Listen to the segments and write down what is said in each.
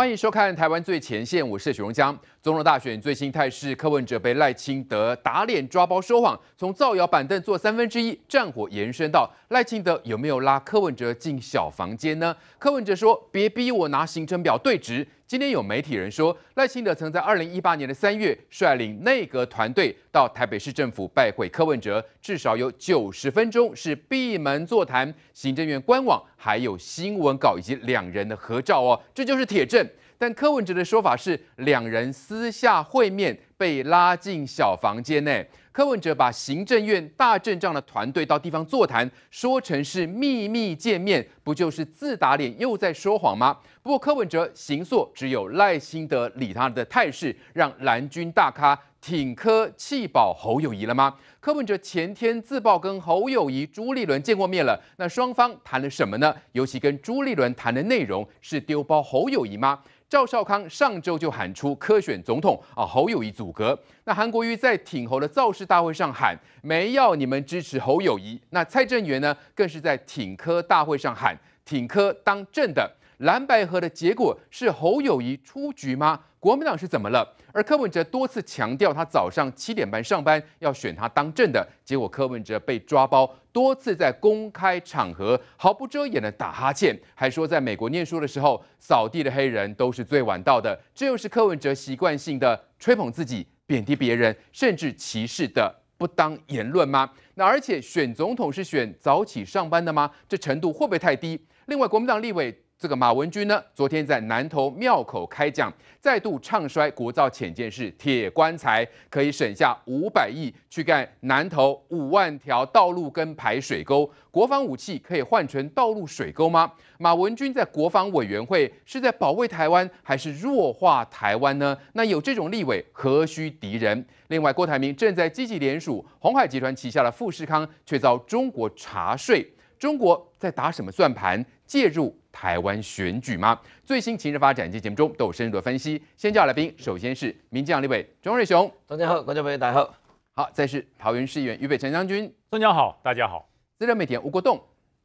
欢迎收看《台湾最前线》，我是许荣江。总统大选最新态势，柯文哲被赖清德打脸抓包说谎，从造谣板凳坐三分之一，战火延伸到赖清德有没有拉柯文哲进小房间呢？柯文哲说：“别逼我拿行程表对质。”今天有媒体人说，赖清德曾在二零一八年的三月率领内阁团队到台北市政府拜会柯文哲，至少有九十分钟是闭门座谈。行政院官网还有新闻稿以及两人的合照哦，这就是铁证。但柯文哲的说法是两人私下会面，被拉进小房间内。柯文哲把行政院大阵仗的团队到地方座谈说成是秘密见面，不就是自打脸又在说谎吗？不过柯文哲行速只有耐心的理他的态势，让蓝军大咖挺柯弃保侯友谊了吗？柯文哲前天自曝跟侯友谊、朱立伦见过面了，那双方谈了什么呢？尤其跟朱立伦谈的内容是丢包侯友谊吗？赵少康上周就喊出柯选总统啊，侯友谊阻隔。那韩国瑜在挺侯的造势大会上喊没要你们支持侯友谊。那蔡政元呢，更是在挺柯大会上喊挺柯当政的。蓝白河的结果是侯友谊出局吗？国民党是怎么了？而柯文哲多次强调他早上七点半上班，要选他当政的结果，柯文哲被抓包，多次在公开场合毫不遮掩的打哈欠，还说在美国念书的时候，扫地的黑人都是最晚到的。这又是柯文哲习惯性的吹捧自己、贬低别人，甚至歧视的不当言论吗？那而且选总统是选早起上班的吗？这程度会不会太低？另外，国民党立委。这个马文君呢，昨天在南投庙口开讲，再度唱衰国造浅舰是铁棺材，可以省下五百亿去盖南投五万条道路跟排水沟。国防武器可以换成道路水沟吗？马文君在国防委员会是在保卫台湾，还是弱化台湾呢？那有这种立委，何须敌人？另外，郭台铭正在积极联署，鸿海集团旗下的富士康却遭中国查税，中国在打什么算盘？介入台湾选举吗？最新情势发展，节目中都有深入的分析。先叫来宾，首先是民进党立委瑞雄，中将好，观众朋友大家好。好，再是桃园市议员余北辰将军，中将好，大家好。资深媒体吴国栋，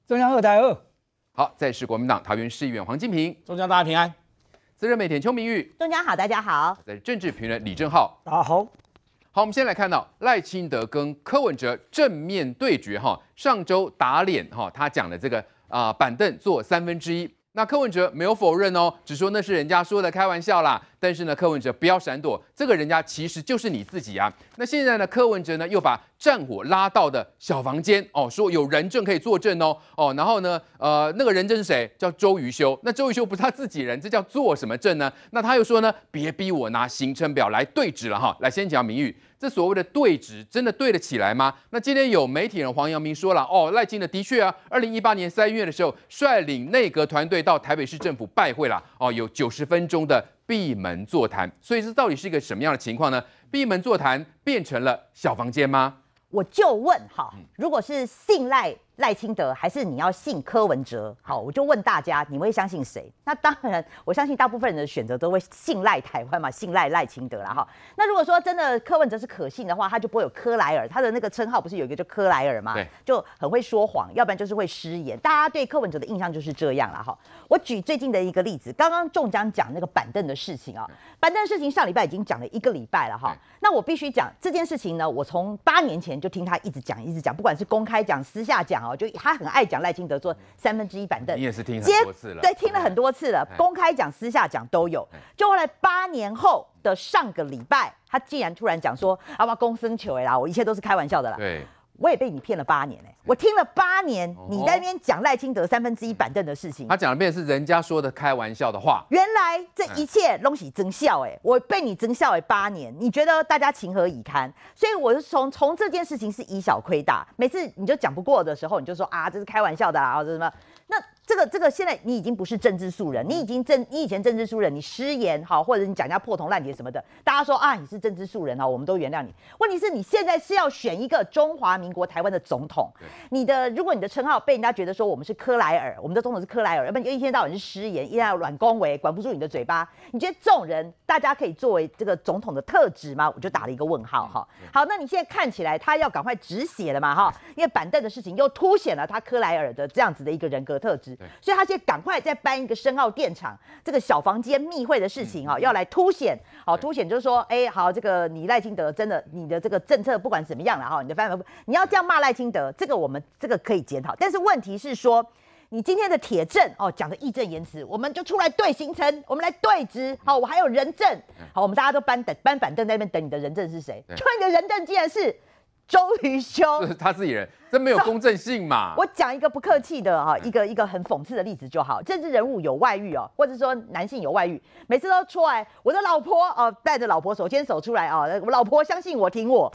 中央好，大家好。好，再是国民党桃园市议员黄金平，中央大家平安。资深媒体邱明玉，中将好，大家好。政治评论李正浩，大好。好，我们先来看到赖清德跟柯文哲正面对决哈，上周打脸哈，他讲的这个。啊，板凳坐三分之一。那柯文哲没有否认哦，只说那是人家说的，开玩笑啦。但是呢，柯文哲不要闪躲，这个人家其实就是你自己啊。那现在呢，柯文哲呢又把战火拉到的小房间哦，说有人证可以作证哦哦，然后呢，呃，那个人证是谁？叫周瑜修。那周瑜修不是他自己人，这叫做什么证呢？那他又说呢，别逼我拿行程表来对质了哈。来，先讲名誉。这所谓的对峙，真的对得起来吗？那今天有媒体人黄阳明说了，哦，赖金的的确啊，二零一八年三月的时候，率领内阁团队到台北市政府拜会了，哦，有九十分钟的闭门座谈，所以这到底是一个什么样的情况呢？闭门座谈变成了小房间吗？我就问，哈，如果是信赖。赖清德还是你要信柯文哲？好，我就问大家，你会相信谁？那当然，我相信大部分人的选择都会信赖台湾嘛，信赖赖清德啦。哈。那如果说真的柯文哲是可信的话，他就不会有柯莱尔，他的那个称号不是有一个叫柯莱尔嘛？就很会说谎，要不然就是会失言。大家对柯文哲的印象就是这样了哈。我举最近的一个例子，刚刚中奖讲那个板凳的事情啊，板凳的事情上礼拜已经讲了一个礼拜了哈。那我必须讲这件事情呢，我从八年前就听他一直讲，一直讲，不管是公开讲、私下讲。哦，就他很爱讲赖清德坐三分之一板凳，你也是听很多次了，听了很多次了，公开讲、私下讲都有。就后来八年后的上个礼拜，他竟然突然讲说：“阿妈公生求啦，我一切都是开玩笑的啦。”对。我也被你骗了八年我听了八年，你在那边讲赖清德三分之一板凳的事情，他讲的遍是人家说的开玩笑的话。原来这一切东西真笑哎，我被你真笑为八年，你觉得大家情何以堪？所以我是从从这件事情是以小亏大，每次你就讲不过的时候，你就说啊，这是开玩笑的啊，这什么。这个这个现在你已经不是政治素人，你已经政你以前政治素人，你失言好，或者你讲人家破铜烂铁什么的，大家说啊你是政治素人啊，我们都原谅你。问题是你现在是要选一个中华民国台湾的总统，你的如果你的称号被人家觉得说我们是克莱尔，我们的总统是克莱尔，要不然一天到晚是失言，一天要软恭维，管不住你的嘴巴，你觉得这种人大家可以作为这个总统的特质吗？我就打了一个问号哈。好，那你现在看起来他要赶快止血了嘛哈，因为板凳的事情又凸显了他克莱尔的这样子的一个人格特质。所以他现在赶快再搬一个深澳电厂这个小房间密会的事情啊，要来凸显，好凸显就是说，哎，好这个你赖清德真的你的这个政策不管怎么样了哈，你的翻你要这样骂赖清德，这个我们这个可以检讨，但是问题是说，你今天的铁证哦讲的义正言辞，我们就出来对行程，我们来对质，好，我还有人证，好，我们大家都搬等搬板凳在那边等，你的人证是谁？就你的人证竟然是。周瑜修，是他自己人，这没有公正性嘛？我讲一个不客气的哈，一个一个很讽刺的例子就好。政治人物有外遇哦，或者说男性有外遇，每次都出来，我的老婆哦，带着老婆手牵手出来哦，我老婆相信我，挺我，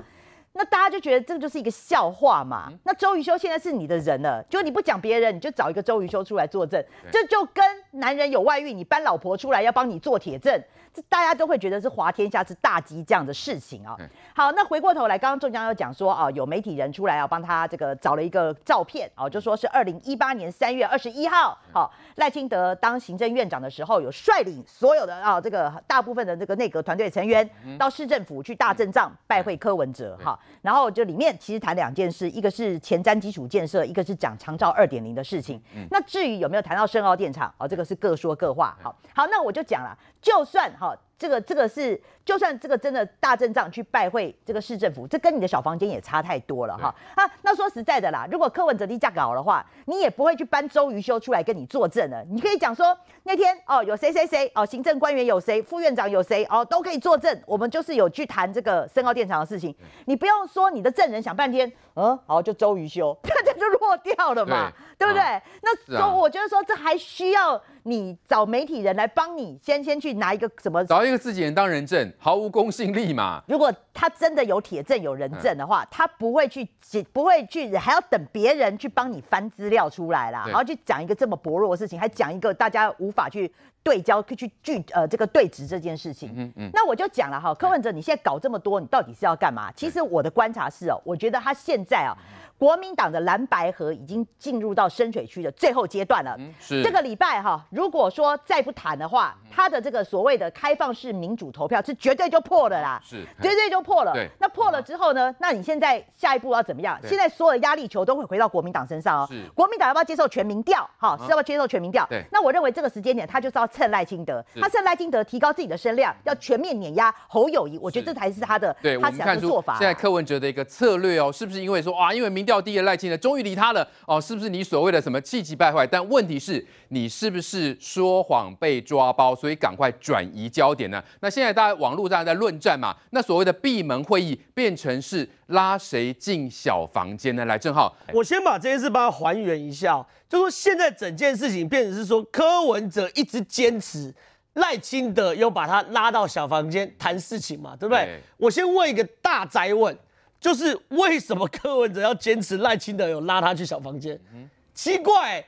那大家就觉得这就是一个笑话嘛。那周瑜修现在是你的人了，就你不讲别人，你就找一个周瑜修出来作证，这就跟男人有外遇，你搬老婆出来要帮你做铁证。大家都会觉得是滑天下之大吉这样的事情啊。好，那回过头来，刚刚中江又讲说啊，有媒体人出来要帮他这个找了一个照片啊，就说是二零一八年三月二十一号，好，赖清德当行政院长的时候，有率领所有的啊这个大部分的这个内阁团队成员到市政府去大阵仗拜会柯文哲哈。然后就里面其实谈两件事，一个是前瞻基础建设，一个是讲长照二点零的事情。那至于有没有谈到深澳电厂啊，这个是各说各话。好，好，那我就讲了，就算。好，这个这个是就算这个真的大阵仗去拜会这个市政府，这跟你的小房间也差太多了哈啊！那说实在的啦，如果柯文哲低价搞的话，你也不会去搬周瑜修出来跟你作证了。你可以讲说那天哦，有谁谁谁哦，行政官员有谁，副院长有谁哦，都可以作证。我们就是有去谈这个深高电厂的事情，你不用说你的证人，想半天，嗯，好，就周瑜修。弱掉了嘛，对不对？那以我觉得说这还需要你找媒体人来帮你，先先去拿一个什么，找一个自己人当人证，毫无公信力嘛。如果他真的有铁证、有人证的话，他不会去，不会去，还要等别人去帮你翻资料出来啦，然后去讲一个这么薄弱的事情，还讲一个大家无法去对焦、去去聚呃这个对质这件事情。嗯嗯。那我就讲了哈，柯文哲，你现在搞这么多，你到底是要干嘛？其实我的观察是哦，我觉得他现在啊。国民党的蓝白河已经进入到深水区的最后阶段了。嗯，是这个礼拜哈，如果说再不谈的话，他的这个所谓的开放式民主投票，是绝对就破了啦。是绝对就破了。对，那破了之后呢？那你现在下一步要怎么样？现在所有的压力球都会回到国民党身上哦。是国民党要不要接受全民调？好是要不要接受全民调？对。那我认为这个时间点，他就是要趁赖清德，他趁赖清德提高自己的声量，要全面碾压侯友谊。我觉得这才是他的，他想的做法。现在柯文哲的一个策略哦，是不是因为说啊，因为民较低的赖清德终于理他了哦，是不是你所谓的什么气急败坏？但问题是，你是不是说谎被抓包，所以赶快转移焦点呢？那现在大家网络上在论战嘛，那所谓的闭门会议变成是拉谁进小房间呢？来，正好我先把这件事帮还原一下，就说现在整件事情变成是说柯文哲一直坚持赖清德又把他拉到小房间谈事情嘛，对不对？我先问一个大宅问。就是为什么柯文哲要坚持赖清德有拉他去小房间？嗯，奇怪。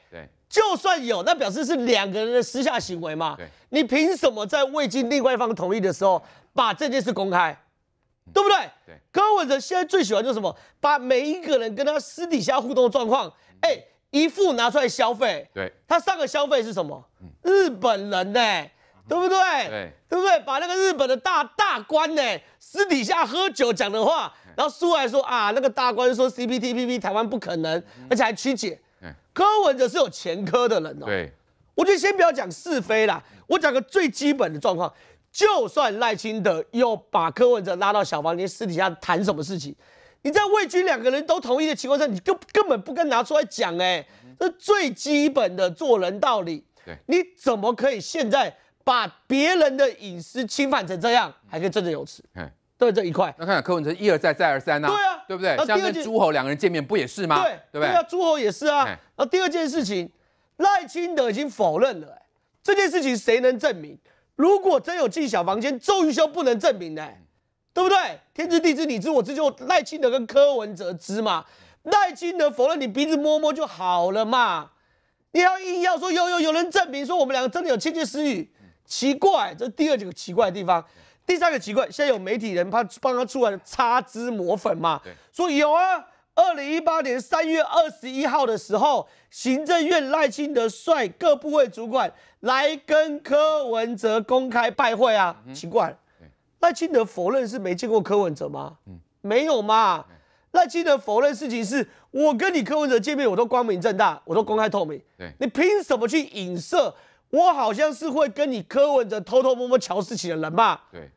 就算有，那表示是两个人的私下行为嘛？你凭什么在未经另外一方同意的时候把这件事公开，对不对？对，柯文哲现在最喜欢就是什么？把每一个人跟他私底下互动的状况，哎，一副拿出来消费。对，他上个消费是什么？日本人呢？对不对？对，对不对？把那个日本的大大官呢，私底下喝酒讲的话，然后苏来说啊，那个大官说 C P T P P 台湾不可能，而且还曲解。柯文哲是有前科的人哦。对，我就得先不要讲是非啦，我讲个最基本的状况，就算赖清德又把柯文哲拉到小房间私底下谈什么事情，你在魏军两个人都同意的情况下，你根根本不该拿出来讲，哎，这最基本的做人道理。对，你怎么可以现在？把别人的隐私侵犯成这样，还可以振振有词，对这一块。那看看柯文哲一而再再而三呐，对啊，对不对？那第二件诸侯两个人见面不也是吗？对，对不对？诸侯也是啊。那第二件事情，赖清德已经否认了，这件事情谁能证明？如果真有进小房间，周瑜修不能证明呢，对不对？天知地知你知我知，就赖清德跟柯文哲知嘛。赖清德否认，你鼻子摸摸就好了嘛。你要硬要说有有有人证明说我们两个真的有窃窃私语。奇怪，这第二这个奇怪的地方，第三个奇怪，现在有媒体人怕帮他出来擦脂抹粉嘛？说有啊。二零一八年三月二十一号的时候，行政院赖清德率各部会主管来跟柯文哲公开拜会啊，奇怪。赖清德否认是没见过柯文哲吗？嗯，没有嘛。赖清德否认事情是，我跟你柯文哲见面，我都光明正大，我都公开透明。你凭什么去影射？我好像是会跟你磕吻哲偷偷摸摸瞧事情的人吧？对，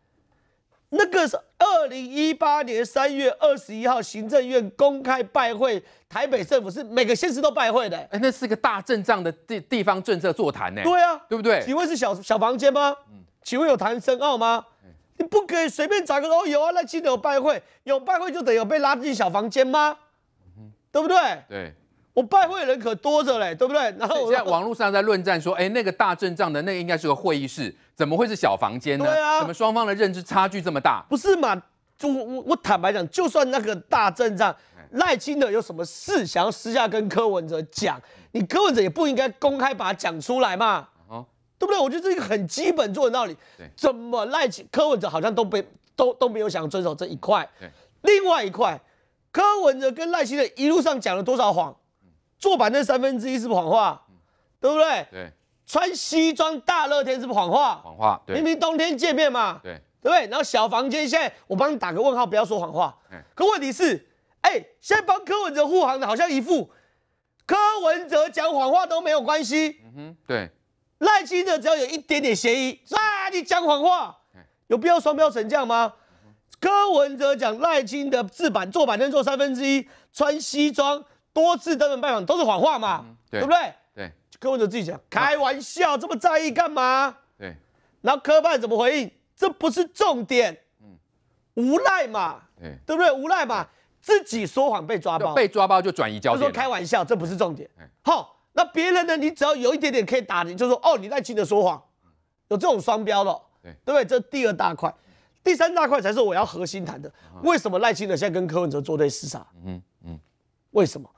那个是二零一八年三月二十一号，行政院公开拜会台北政府，是每个县市都拜会的。哎，那是个大阵仗的地地方政策座谈呢。对啊，对不对？请问是小小房间吗？嗯，岂有谈深奥吗？你不可以随便找个哦，有啊，那记得有拜会有拜会，就等于有被拉进小房间吗？嗯对不对？对。我拜会的人可多着嘞，对不对？然后现在网络上在论战说，哎，那个大阵仗的那应该是个会议室，怎么会是小房间呢？对啊，怎么双方的认知差距这么大？不是嘛？就我我坦白讲，就算那个大阵仗，赖清德有什么事想要私下跟柯文哲讲，你柯文哲也不应该公开把它讲出来嘛？啊，对不对？我觉得是一个很基本做人道理。怎么赖清柯文哲好像都被都都没有想遵守这一块。另外一块，柯文哲跟赖清德一路上讲了多少谎？坐板凳三分之一是不谎话，对不对？对。穿西装大热天是不谎话？谎话。对。明明冬天见面嘛。对。对不对？然后小房间现在我帮你打个问号，不要说谎话。可问题是，哎，现在帮柯文哲护航的，好像一副柯文哲讲谎话都没有关系。嗯哼，对。赖清德只要有一点点嫌疑，啊，你讲谎话，有必要双标成这样吗？柯文哲讲赖清德制板坐板凳坐三分之一，穿西装。多次登门拜访都是谎话嘛？对，对不对？对，柯文哲自己讲开玩笑，这么在意干嘛？对。然后科办怎么回应？这不是重点，嗯，无赖嘛，对，对不对？无赖嘛，自己说谎被抓包，被抓包就转移焦点，说开玩笑，这不是重点。好，那别人呢？你只要有一点点可以打的，就说哦，你赖清德说谎，有这种双标了。对，不对？这第二大块，第三大块才是我要核心谈的。为什么赖清德现在跟柯文哲作对厮杀？嗯嗯，为什么？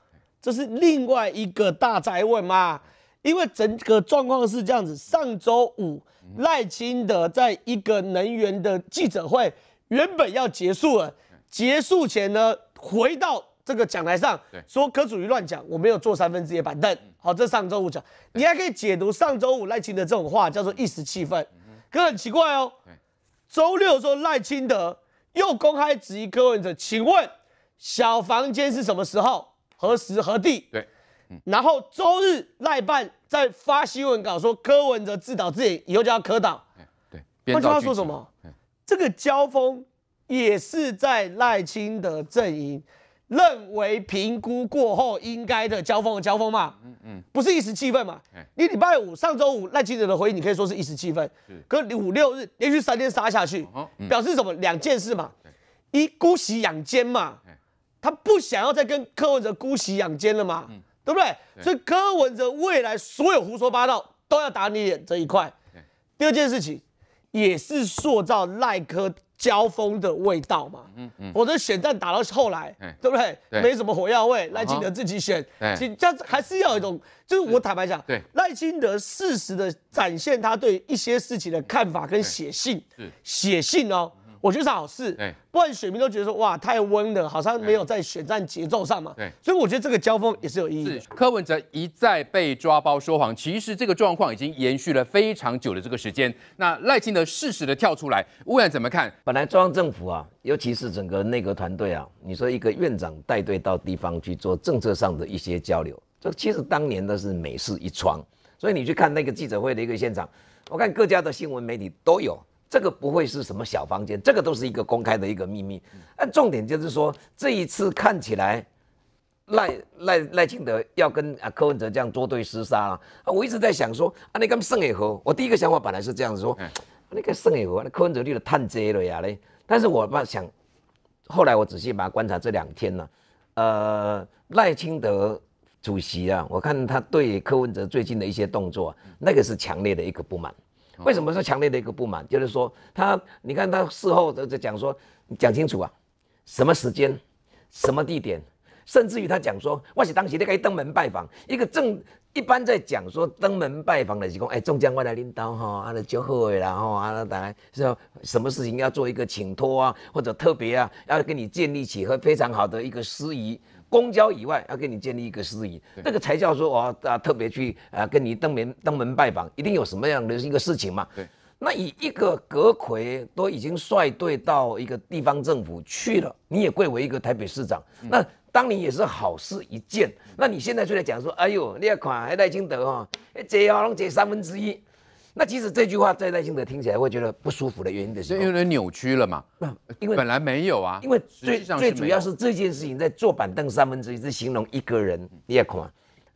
这是另外一个大灾问嘛？因为整个状况是这样子：上周五赖清德在一个能源的记者会，原本要结束了，结束前呢回到这个讲台上，说柯主席乱讲，我没有坐三分之一板凳。好，这上周五讲，你还可以解读上周五赖清德这种话叫做一时气愤。可很奇怪哦，周六说赖清德又公开质疑柯文哲，请问小房间是什么时候？何时何地？对，然后周日赖办在发新闻稿说柯文哲自导自演，以后叫柯导。对，对。换句话说什么？这个交锋也是在赖清德阵营认为评估过后应该的交锋交锋嘛？嗯嗯。不是一时气愤嘛？你礼拜五、上周五赖清德的回应，你可以说是一时气愤。可你五六日连续三天杀下去，表示什么？两件事嘛。一姑息养奸嘛。他不想要再跟柯文哲姑息养奸了嘛，对不对？所以柯文哲未来所有胡说八道都要打你脸这一块。第二件事情也是塑造赖科交锋的味道嘛。嗯嗯。我的选战打到后来，对不对？没什么火药味，赖清德自己选。其实这还是要一种，就是我坦白讲，赖清德适时的展现他对一些事情的看法跟写信，写信哦。我觉得是好事，不然选民都觉得说哇太温了，好像没有在选战节奏上嘛，所以我觉得这个交锋也是有意义。柯文哲一再被抓包说谎，其实这个状况已经延续了非常久的这个时间。那赖清德适时的跳出来，吴彦怎么看？本来中央政府啊，尤其是整个内阁团队啊，你说一个院长带队到地方去做政策上的一些交流，这其实当年的是美式一床，所以你去看那个记者会的一个现场，我看各家的新闻媒体都有。这个不会是什么小房间，这个都是一个公开的一个秘密。那重点就是说这一次看起来，赖赖赖清德要跟啊柯文哲这样捉对厮杀了。啊，我一直在想说啊，你跟圣也和，我第一个想法本来是这样子说，啊，个跟圣也和，那柯文哲绿的探贼了呀嘞。但是我不想，后来我仔细把它观察这两天呢，呃，赖清德主席啊，我看他对柯文哲最近的一些动作，那个是强烈的一个不满。为什么说强烈的一个不满？就是说他，你看他事后都在讲说，讲清楚啊，什么时间，什么地点，甚至于他讲说，我是当时那个登门拜访，一个正一般在讲说登门拜访的是讲，哎，中将我来领导哈，啊，就交好啦哈，啊，当然是要什么事情要做一个请托啊，或者特别啊，要跟你建立起和非常好的一个司仪。公交以外要跟你建立一个私谊，那个才叫说我啊，特别去啊跟你登门登门拜访，一定有什么样的一个事情嘛？对，那以一个阁魁都已经率队到一个地方政府去了，你也贵为一个台北市长，那当你也是好事一件，那你现在出来讲说，哎呦，那款还待金德哦，借啊能借三分之一。那其实这句话在戴兴德听起来会觉得不舒服的原因的是因为扭曲了嘛？因为本来没有啊。因为最最主要是这件事情，在坐板凳三分之一是形容一个人。你也看，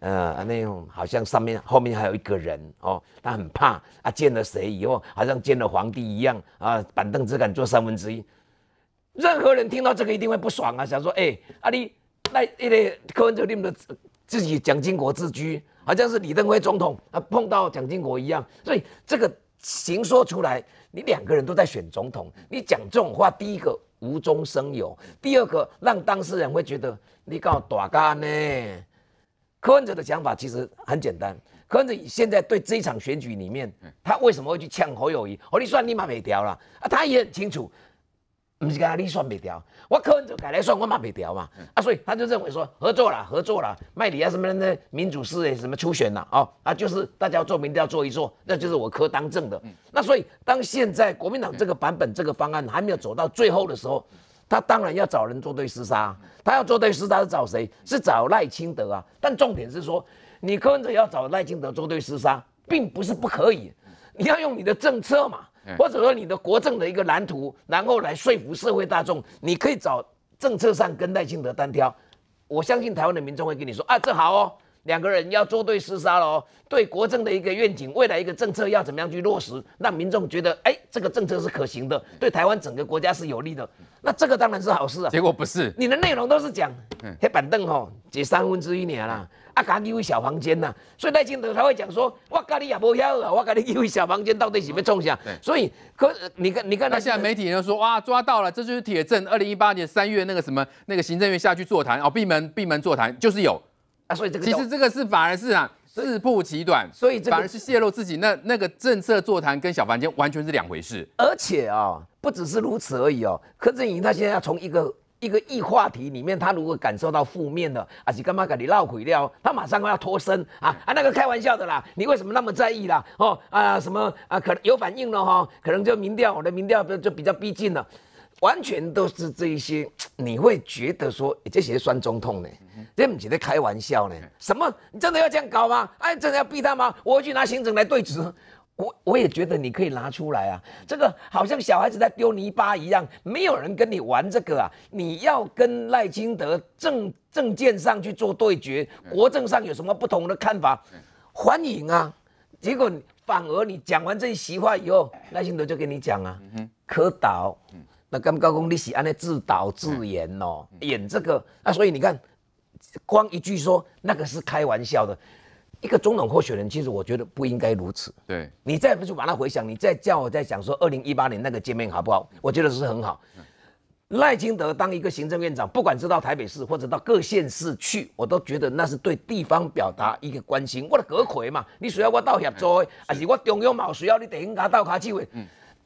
呃，那种好像上面后面还有一个人哦，他很怕啊，见了谁以后好像见了皇帝一样啊，板凳只敢坐三分之一。任何人听到这个一定会不爽啊，想说，哎，阿你那你个柯文哲，你们自己蒋经国自居。好像是李登辉总统啊碰到蒋经国一样，所以这个行说出来，你两个人都在选总统，你讲这种话，第一个无中生有，第二个让当事人会觉得你搞大干呢。柯文哲的想法其实很简单，柯文哲现在对这一场选举里面，他为什么会去抢侯友谊？侯立算立马没调了，啊，他也很清楚。不是讲你算不调，我柯文哲改来算我嘛不调嘛，啊，所以他就认为说合作了，合作了，麦里啊什么的民主式的什么初选呐，哦啊，就是大家做民调做一做，那就是我柯当政的。那所以当现在国民党这个版本这个方案还没有走到最后的时候，他当然要找人做对厮杀，他要做对厮杀是找谁？是找赖清德啊。但重点是说，你柯文哲要找赖清德做对厮杀，并不是不可以，你要用你的政策嘛。或者说你的国政的一个蓝图，然后来说服社会大众，你可以找政策上跟赖清德单挑，我相信台湾的民众会跟你说啊，这好哦，两个人要作对厮杀了哦，对国政的一个愿景，未来一个政策要怎么样去落实，让民众觉得哎，这个政策是可行的，对台湾整个国家是有利的，那这个当然是好事啊。结果不是，你的内容都是讲黑板凳哈，减三分之一年了。啊，家里回小房间呐，所以赖清德他会讲说，我家里也不要啊，我家里有小房间，到底是不重要？所以，可你看，你看他现在媒体人都说，哇，抓到了，这就是铁证。二零一八年三月那个什么，那个行政院下去座谈，哦，闭门闭门座谈就是有，啊，所以这个其实这个是反而是啊，自不其短，所以反而是泄露自己那那个政策座谈跟小房间完全是两回事。而且啊，不只是如此而已哦，柯震宇他现在要从一个。一个异话题里面，他如果感受到负面的，啊，你干嘛跟你闹鬼料？他马上要脱身啊啊！那个开玩笑的啦，你为什么那么在意啦？哦啊，什么啊？可能有反应了哈，可能就民调，我的民调就比较逼近了，完全都是这一些，你会觉得说这些酸中痛呢？这不是在开玩笑呢？什么？你真的要这样搞吗？哎，真的要逼他吗？我去拿行政来对峙。我我也觉得你可以拿出来啊，这个好像小孩子在丢泥巴一样，没有人跟你玩这个啊。你要跟赖清德政政见上去做对决，国政上有什么不同的看法，欢迎啊。结果反而你讲完这一席话以后，赖清德就跟你讲啊，可导，那刚高公立喜安的自导自演哦，演这个啊，所以你看，光一句说那个是开玩笑的。一个总统候选人，其实我觉得不应该如此。对，你再不去把它回想，你再叫我再想说，二零一八年那个见面好不好？我觉得是很好。赖清德当一个行政院长，不管是到台北市或者到各县市去，我都觉得那是对地方表达一个关心。我的阁魁嘛，你需要我到协助，还是我中央嘛需要你第二天到卡记者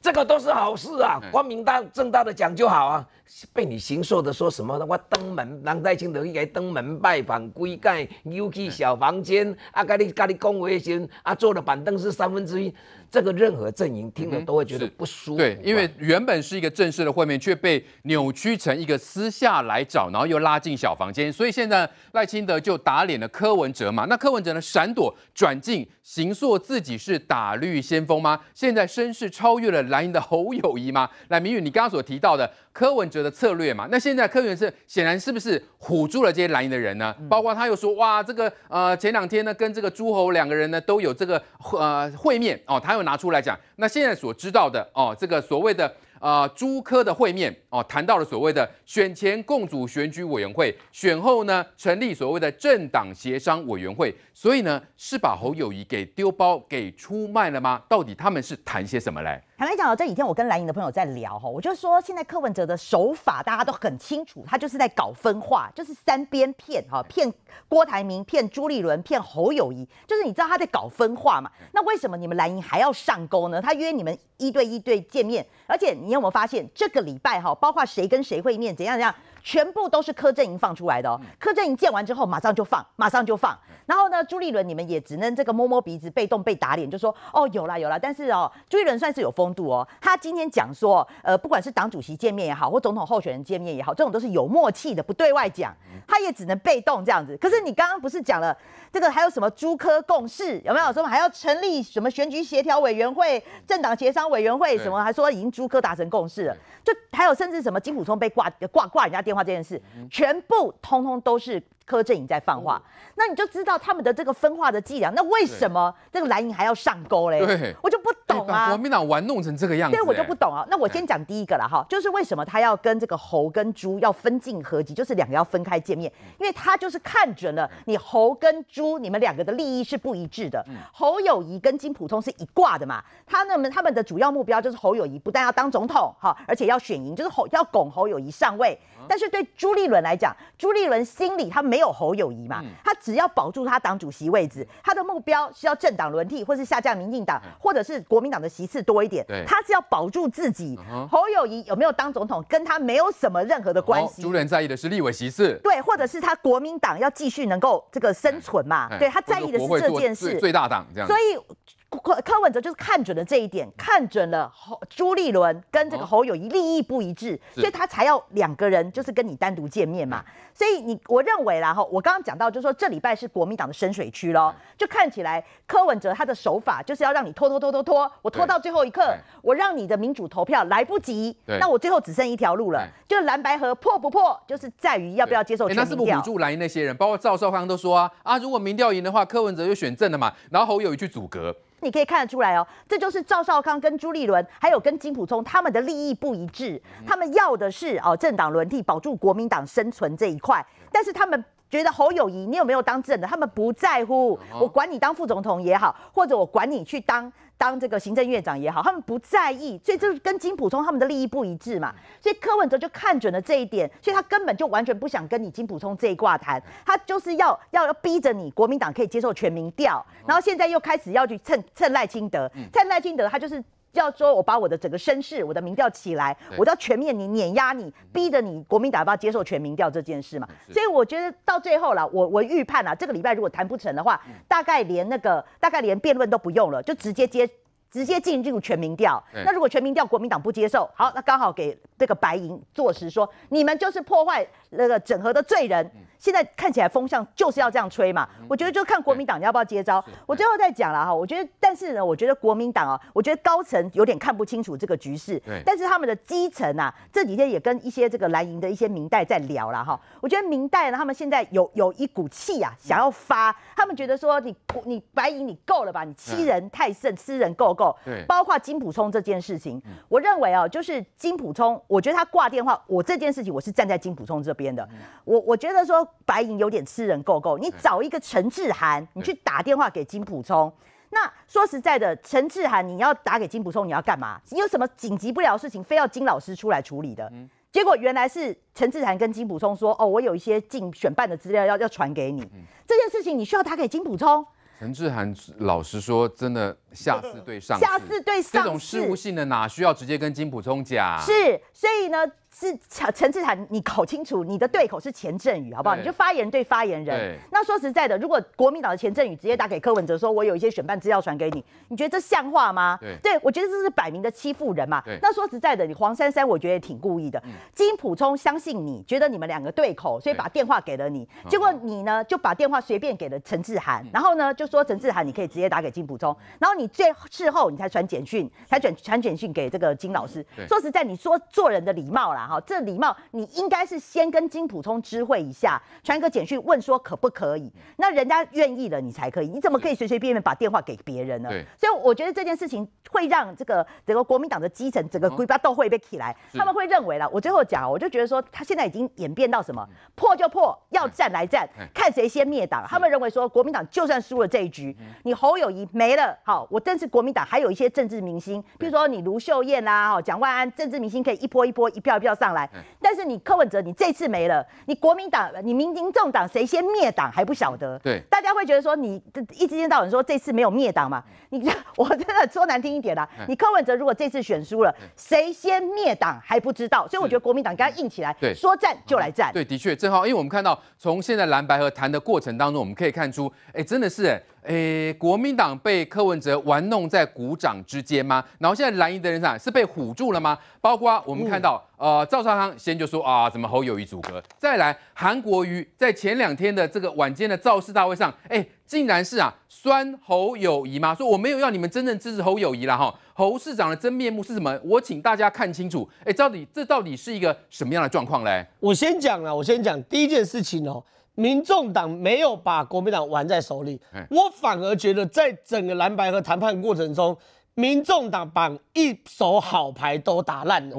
这个都是好事啊，光明大正大的讲就好啊。被你形说的说什么的话，登门，当代清头应该登门拜访，归盖又去小房间，啊，跟你跟你讲完的时，啊，坐的板凳是三分之一。这个任何阵营听了都会觉得不输，对，因为原本是一个正式的会面，却被扭曲成一个私下来找，然后又拉进小房间，所以现在赖清德就打脸了柯文哲嘛？那柯文哲呢，闪躲转进行硕，自己是打绿先锋吗？现在声势超越了蓝营的侯友谊吗？来，明宇，你刚刚所提到的。柯文哲的策略嘛，那现在柯文哲显然是不是唬住了这些蓝营的人呢？包括他又说，哇，这个呃前两天呢跟这个诸侯两个人呢都有这个呃会面哦，他又拿出来讲。那现在所知道的哦，这个所谓的呃朱科的会面哦，谈到了所谓的选前共主选举委员会，选后呢成立所谓的政党协商委员会，所以呢是把侯友谊给丢包给出卖了吗？到底他们是谈些什么嘞？坦白讲，这几天我跟蓝营的朋友在聊哈，我就说现在柯文哲的手法大家都很清楚，他就是在搞分化，就是三边骗哈，骗郭台铭、骗朱立伦、骗侯友谊，就是你知道他在搞分化嘛？那为什么你们蓝营还要上钩呢？他约你们一对一对见面，而且你有没有发现这个礼拜哈，包括谁跟谁会面，怎样怎样？全部都是柯震营放出来的哦。柯震营见完之后，马上就放，马上就放。然后呢，朱立伦你们也只能这个摸摸鼻子，被动被打脸，就说哦，有啦有啦。但是哦，朱立伦算是有风度哦，他今天讲说，呃，不管是党主席见面也好，或总统候选人见面也好，这种都是有默契的，不对外讲。他也只能被动这样子。可是你刚刚不是讲了这个还有什么朱柯共事有没有？说还要成立什么选举协调委员会、政党协商委员会什么？还说已经朱柯达成共识了，就还有甚至什么金溥聪被挂挂挂人家电。话这件事，全部通通都是柯震宇在放话，那你就知道他们的这个分化的伎俩。那为什么这个蓝营还要上钩嘞？对，我就不懂啊！国民党玩弄成这个样子，对我就不懂啊。那我先讲第一个了哈，就是为什么他要跟这个猴跟猪要分进合集，就是两个要分开见面，因为他就是看准了你猴跟猪，你们两个的利益是不一致的。侯友谊跟金普通是一挂的嘛，他那么他们的主要目标就是侯友谊不但要当总统哈，而且要选赢，就是侯要拱侯友谊上位。但是对朱立伦来讲，朱立伦心里他没有侯友谊嘛，他只要保住他党主席位置，他的目标是要政党轮替，或是下降民进党，或者是国民党的席次多一点。他是要保住自己。侯友谊有没有当总统，跟他没有什么任何的关系。朱仁在意的是立委席次，对，或者是他国民党要继续能够这个生存嘛？对，他在意的是这件事。最大党这样，所以。柯柯文哲就是看准了这一点，看准了侯朱立伦跟这个侯友谊利益不一致，所以他才要两个人就是跟你单独见面嘛。所以你我认为啦，哈，我刚刚讲到就是说这礼拜是国民党的深水区喽，就看起来柯文哲他的手法就是要让你拖拖拖拖拖，我拖到最后一刻，我让你的民主投票来不及，那我最后只剩一条路了，就蓝白河破不破，就是在于要不要接受民那是不是补助蓝那些人，包括赵少康都说啊啊，如果民调赢的话，柯文哲就选正了嘛，然后侯友谊去阻隔。你可以看得出来哦，这就是赵少康跟朱立伦，还有跟金溥聪，他们的利益不一致。他们要的是哦，政党轮替，保住国民党生存这一块，但是他们。觉得侯友谊，你有没有当政的？他们不在乎，我管你当副总统也好，或者我管你去当当这个行政院长也好，他们不在意。所以这跟金普通他们的利益不一致嘛？所以柯文哲就看准了这一点，所以他根本就完全不想跟你金普通这一挂谈，他就是要要要逼着你国民党可以接受全民调，然后现在又开始要去蹭蹭赖清德，蹭赖清德他就是。就要说，我把我的整个声势，我的民调起来，我就要全面你碾压你，逼着你国民党要接受全民调这件事嘛。所以我觉得到最后了，我我预判了，这个礼拜如果谈不成的话，大概连那个大概连辩论都不用了，就直接接直接进入全民调。那如果全民调国民党不接受，好，那刚好给这个白银坐实说，你们就是破坏。那个整合的罪人，现在看起来风向就是要这样吹嘛。我觉得就看国民党要不要接招。我最后再讲了哈，我觉得，但是呢，我觉得国民党哦，我觉得高层有点看不清楚这个局势。对。但是他们的基层啊，这几天也跟一些这个蓝营的一些明代在聊了哈。我觉得明代呢，他们现在有有一股气啊，想要发。他们觉得说，你你白银你够了吧？你欺人太甚，吃人够够？对。包括金普聪这件事情，我认为哦，就是金普聪，我觉得他挂电话，我这件事情我是站在金普聪这边。的，我我觉得说白银有点吃人够够，你找一个陈志涵，你去打电话给金普聪。那说实在的，陈志涵，你要打给金普聪，你要干嘛？你有什么紧急不了的事情，非要金老师出来处理的？结果原来是陈志涵跟金普聪说：“哦，我有一些竞选办的资料要要传给你，这件事情你需要打给金普聪。”陈志涵老实说，真的，下次对上，下次对上这种事务性的，哪需要直接跟金普充讲？是，所以呢。是陈志涵，你搞清楚你的对口是钱振宇，好不好？你就发言对发言人。那说实在的，如果国民党的钱振宇直接打给柯文哲，说我有一些选办资料传给你，你觉得这像话吗？对，我觉得这是摆明的欺负人嘛。那说实在的，你黄珊珊我觉得也挺故意的。金普聪相信你觉得你们两个对口，所以把电话给了你，结果你呢就把电话随便给了陈志涵，然后呢就说陈志涵你可以直接打给金普聪，然后你最后事后你才传简讯，才传传简讯给这个金老师。说实在，你说做人的礼貌啦。好，这礼貌你应该是先跟金普通知会一下，传一个简讯问说可不可以？那人家愿意了，你才可以。你怎么可以随随便便把电话给别人呢？所以我觉得这件事情会让这个整个国民党的基层整个骨巴都会被起来。他们会认为了，我最后讲，我就觉得说，他现在已经演变到什么？破就破，要战来战，看谁先灭党。他们认为说，国民党就算输了这一局，你侯友谊没了，好，我真是国民党还有一些政治明星，比如说你卢秀燕啦、哈蒋万安，政治明星可以一波一波一票一票。上来，但是你柯文哲，你这次没了，你国民党，你民民政党，谁先灭党还不晓得。对，大家会觉得说你一一天到人说这次没有灭党嘛？你，我真的说难听一点啦，你柯文哲如果这次选输了，谁先灭党还不知道。所以我觉得国民党应他硬起来，对，说战就来战。对，的确，正好，因为我们看到从现在蓝白和谈的过程当中，我们可以看出，哎，真的是哎。诶，国民党被柯文哲玩弄在股掌之间吗？然后现在蓝营的人是被唬住了吗？包括我们看到，呃，赵少康先就说啊，怎么侯友谊组合？再来，韩国瑜在前两天的这个晚间的造势大会上，诶，竟然是啊，酸侯友谊吗？说我没有要你们真正支持侯友谊了哈，侯市长的真面目是什么？我请大家看清楚，诶，到底这到底是一个什么样的状况嘞？我先讲了，我先讲第一件事情哦。民众党没有把国民党玩在手里，我反而觉得在整个蓝白和谈判过程中，民众党把一手好牌都打烂了。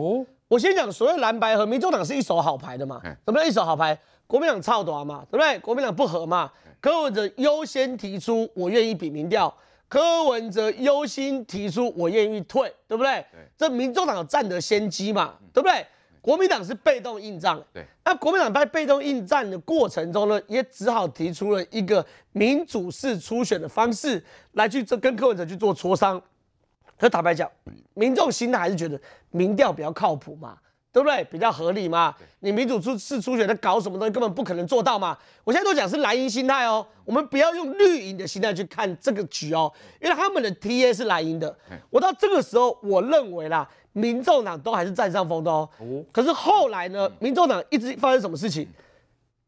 我先讲所谓蓝白和，民众党是一手好牌的嘛，什么叫一手好牌，国民党操蛋嘛，对不对？国民党不合嘛，柯文哲优先提出我愿意比民调，柯文哲优先提出我愿意退，对不对？这民众党占得先机嘛，对不对？国民党是被动应战，对。那国民党在被动应战的过程中呢，也只好提出了一个民主式初选的方式来去跟跟候人去做磋商。可坦白讲，民众心态还是觉得民调比较靠谱嘛。对不对？比较合理嘛？你民主出是初选，他搞什么东西根本不可能做到嘛？我现在都讲是蓝营心态哦，我们不要用绿营的心态去看这个局哦，因为他们的 TA 是蓝营的。我到这个时候，我认为啦，民众党都还是占上风的哦。可是后来呢，民众党一直发生什么事情？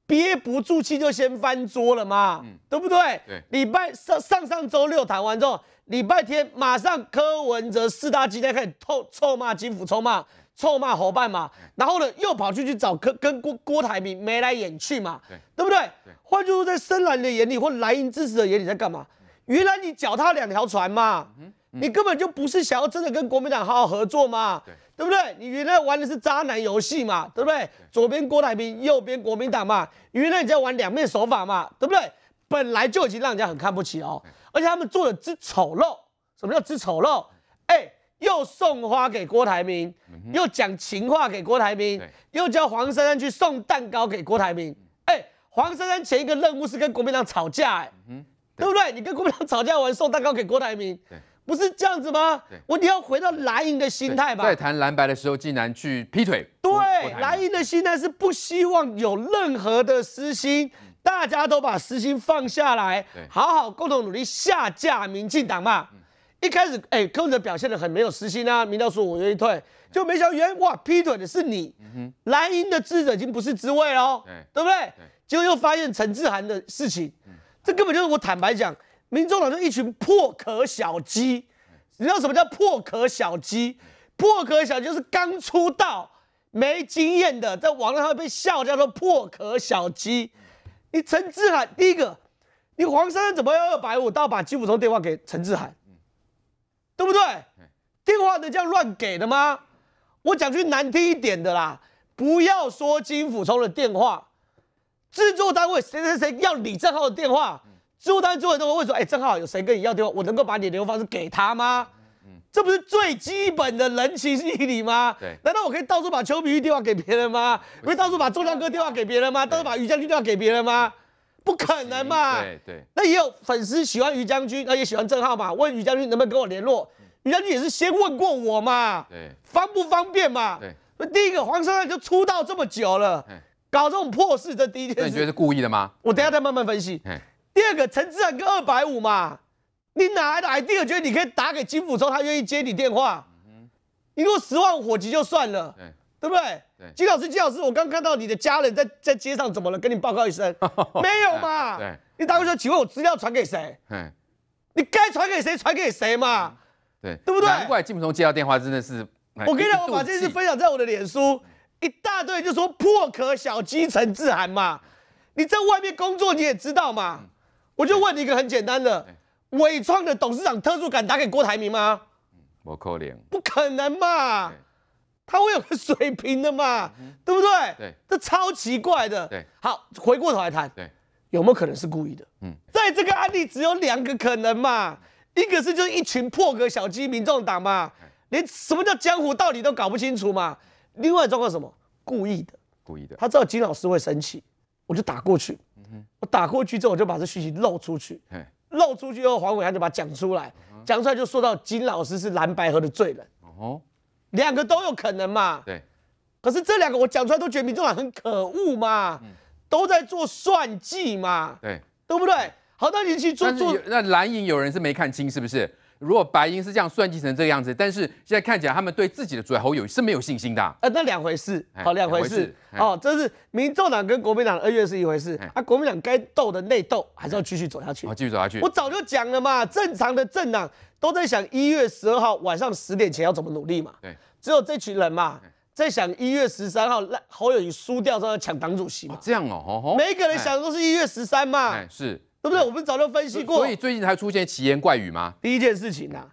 憋不住气就先翻桌了嘛，对不对？礼拜上上上周六谈完之后，礼拜天马上柯文哲四大今天开始臭臭骂金辅，臭骂。臭骂伙伴嘛，然后呢，又跑去去找跟跟郭郭台铭眉来眼去嘛，对不对？换句话说，在深蓝的眼里或蓝营支持的眼里，在干嘛？原来你脚踏两条船嘛，你根本就不是想要真的跟国民党好好合作嘛，对不对？你原来玩的是渣男游戏嘛，对不对？左边郭台铭，右边国民党嘛，原来你在玩两面手法嘛，对不对？本来就已经让人家很看不起哦，而且他们做的之丑陋。什么叫之丑陋？哎。又送花给郭台铭，又讲情话给郭台铭，又叫黄珊珊去送蛋糕给郭台铭。哎，黄珊珊前一个任务是跟国民党吵架，哎，对不对？你跟国民党吵架完送蛋糕给郭台铭，不是这样子吗？我你要回到蓝营的心态吧。在谈蓝白的时候，竟然去劈腿。对，蓝营的心态是不希望有任何的私心，大家都把私心放下来，好好共同努力下架民进党嘛。一开始，哎，柯文哲表现得很没有私心啊，民道说我愿意退，就没想原因。哇，劈腿的是你，蓝营的智者已经不是滋味喽，对不对？结果又发现陈志涵的事情，这根本就是我坦白讲，民众党就一群破壳小鸡。你知道什么叫破壳小鸡？破壳小就是刚出道没经验的，在网络上被笑叫做破壳小鸡。你陈志涵，第一个，你黄珊珊怎么要二百五，到把鸡普通电话给陈志涵？对不对？电话能这样乱给的吗？我讲句难听一点的啦，不要说金辅冲的电话，制作单位谁谁谁要李正浩的电话，制作单位做都会说，哎，正浩有谁跟你要电话，我能够把你的联络方式给他吗？这不是最基本的人情义理吗？对，难道我可以到处把邱比玉电话给别人吗？可以到处把周亮哥电话给别人吗？到处把于将军电话给别人吗？不可能嘛？对对，那也有粉丝喜欢于将军，他也喜欢郑浩嘛？问于将军能不能跟我联络，于将军也是先问过我嘛？对，方不方便嘛？对，第一个黄圣依就出道这么久了，搞这种破事这第一天，你觉得是故意的吗？我等下再慢慢分析。第二个陈志远跟二百五嘛，你哪来的？idea？觉得你可以打给金辅周，他愿意接你电话？嗯，你给我十万火急就算了，对不对？金老师，金老师，我刚看到你的家人在 在街上怎么了？跟你报告一声，没有嘛？对，你大哥说，请问我资料传给谁？你该传给谁传给谁嘛？对，对不对？难怪金木松接到电话真的是，我跟你讲，我把这事分享在我的脸书，一大堆就说破壳小鸡陈志涵嘛，你在外面工作你也知道嘛？我就问你一个很简单的，伪创的董事长特助敢打给郭台铭吗？不可能，不可能嘛？他会有个水平的嘛，对不对？对，这超奇怪的。对，好，回过头来谈，对，有没有可能是故意的？嗯，在这个案例只有两个可能嘛，一个是就是一群破格小鸡民众党嘛，连什么叫江湖道理都搞不清楚嘛。另外状况什么？故意的，故意的。他知道金老师会生气，我就打过去。嗯我打过去之后，我就把这讯息漏出去。漏出去以后，黄伟还就把讲出来，讲出来就说到金老师是蓝白河的罪人。哦。两个都有可能嘛，对。可是这两个我讲出来都觉得民众党很可恶嘛，都在做算计嘛，对，对不对？好，那你去做做那蓝营有人是没看清是不是？如果白银是这样算计成这个样子，但是现在看起来他们对自己的主侯友是没有信心的。哎，那两回事，好两回事哦。这是民众党跟国民党的恩怨是一回事啊，国民党该斗的内斗还是要继续走下去，继续走下去。我早就讲了嘛，正常的政党都在想一月十二号晚上十点前要怎么努力嘛。对，只有这群人嘛，在想一月十三号让侯友宜输掉之后抢党主席嘛。这样哦，吼吼，每个人想的都是一月十三嘛。是。对不对？我们早就分析过，所以最近才出现奇言怪语吗？第一件事情呐，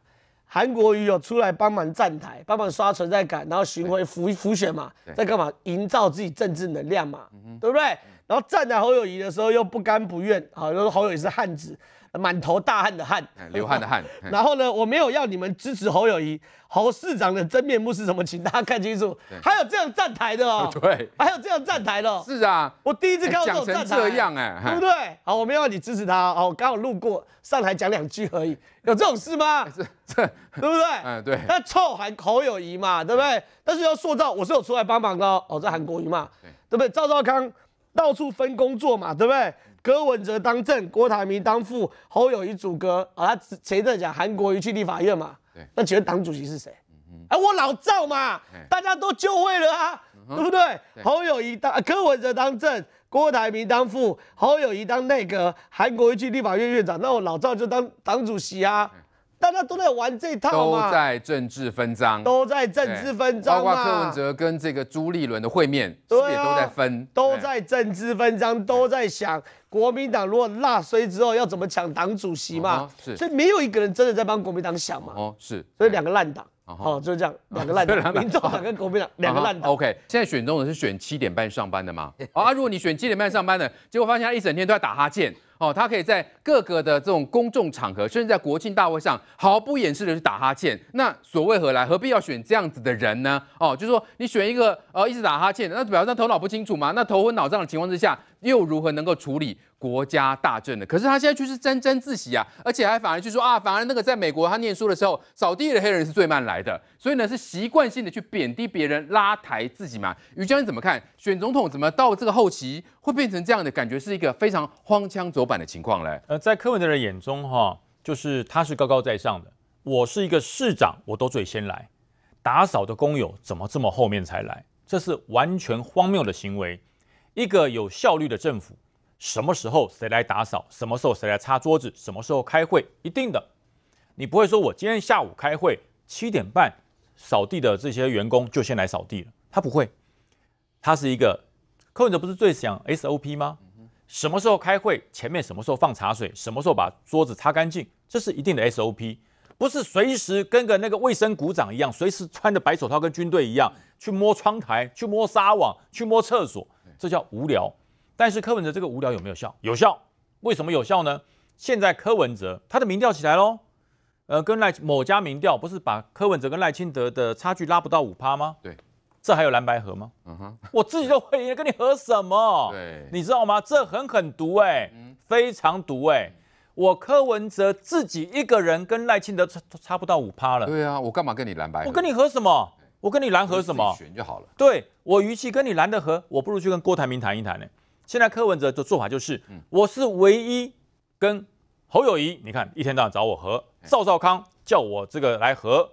韩国瑜有出来帮忙站台，帮忙刷存在感，然后巡回浮浮选嘛，在干嘛？营造自己政治能量嘛，对不对？然后站台侯友谊的时候又不甘不愿啊，就是侯友谊是汉子。满头大汗的汗，流汗的汗。然后呢，我没有要你们支持侯友谊，侯市长的真面目是什么？请大家看清楚。还有这样站台的哦，对，还有这样站台的。是啊，我第一次看到站台。这样，哎，对不对？好，我没有让你支持他。哦，我刚好路过上台讲两句而已，有这种事吗？是，对不对？嗯，对。那臭喊侯友谊嘛，对不对？但是要塑造我是有出来帮忙的哦，在韩国瑜嘛，对不对？赵少康到处分工作嘛，对不对？柯文哲当正，郭台铭当副，侯友谊组阁。啊，谁在讲韩国瑜去立法院嘛？那请问党主席是谁？哎，我老赵嘛！大家都就位了啊，对不对？侯友谊当，柯文哲当正，郭台铭当副，侯友谊当内阁，韩国瑜去立法院院长，那我老赵就当党主席啊！大家都在玩这套都在政治分赃。都在政治分赃。包括柯文哲跟这个朱立伦的会面，对啊，都在分。都在政治分赃，都在想。国民党如果落水之后要怎么抢党主席嘛？是，所以没有一个人真的在帮国民党想嘛？哦，是，所以两个烂党，好，就是这样，两个烂党，民众党跟国民党两个烂党。OK，现在选中的是选七点半上班的吗？啊，如果你选七点半上班的，结果发现他一整天都在打哈欠，哦，他可以在各个的这种公众场合，甚至在国庆大会上毫不掩饰的去打哈欠，那所谓何来？何必要选这样子的人呢？哦，就是说你选一个呃一直打哈欠，那表示他头脑不清楚嘛？那头昏脑胀的情况之下。又如何能够处理国家大政呢？可是他现在却是沾沾自喜啊，而且还反而去说啊，反而那个在美国他念书的时候，扫地的黑人是最慢来的，所以呢是习惯性的去贬低别人，拉抬自己嘛。于将军怎么看？选总统怎么到这个后期会变成这样的感觉，是一个非常荒腔走板的情况嘞？呃，在柯文哲的眼中哈，就是他是高高在上的，我是一个市长，我都最先来打扫的工友，怎么这么后面才来？这是完全荒谬的行为。一个有效率的政府，什么时候谁来打扫，什么时候谁来擦桌子，什么时候开会，一定的，你不会说我今天下午开会七点半，扫地的这些员工就先来扫地了，他不会，他是一个，科文哲不是最想 SOP 吗？什么时候开会，前面什么时候放茶水，什么时候把桌子擦干净，这是一定的 SOP，不是随时跟个那个卫生股长一样，随时穿着白手套跟军队一样去摸窗台，去摸纱网，去摸厕所。这叫无聊，但是柯文哲这个无聊有没有效？有效。为什么有效呢？现在柯文哲他的民调起来喽，呃，跟赖某家民调不是把柯文哲跟赖清德的差距拉不到五趴吗？对，这还有蓝白合吗？嗯哼，我自己都会赢，跟你合什么？对，你知道吗？这很狠毒哎，非常毒哎，我柯文哲自己一个人跟赖清德差差不到五趴了。对啊，我干嘛跟你蓝白我跟你合什么？我跟你蓝和什么？选就好了。对我，与其跟你蓝的和，我不如去跟郭台铭谈一谈呢。现在柯文哲的做法就是，我是唯一跟侯友谊，你看一天到晚找我和赵少康，叫我这个来和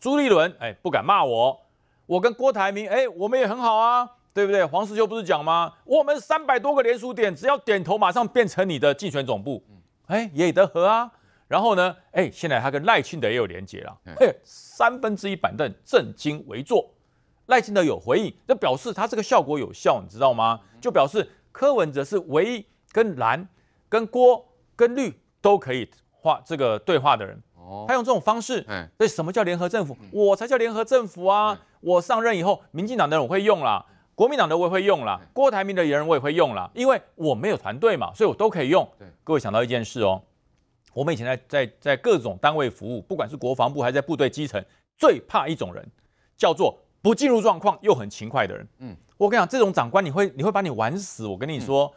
朱立伦，哎，不敢骂我。我跟郭台铭，哎，我们也很好啊，对不对？黄世秋不是讲吗？我们三百多个连署点，只要点头，马上变成你的竞选总部。哎，也得和啊。然后呢？哎，现在他跟赖清德也有连结了。嘿，三分之一板凳正襟危坐，赖清德有回应，这表示他这个效果有效，你知道吗？就表示柯文哲是唯一跟蓝、跟郭、跟绿都可以话这个对话的人。他用这种方式，哎，对，什么叫联合政府？我才叫联合政府啊！我上任以后，民进党的人我会用啦，国民党的我也会用啦，郭台铭的人我也会用啦，因为我没有团队嘛，所以我都可以用。各位想到一件事哦。我们以前在在在各种单位服务，不管是国防部还是在部队基层，最怕一种人，叫做不进入状况又很勤快的人。嗯，我跟你讲，这种长官你会你会把你玩死。我跟你说，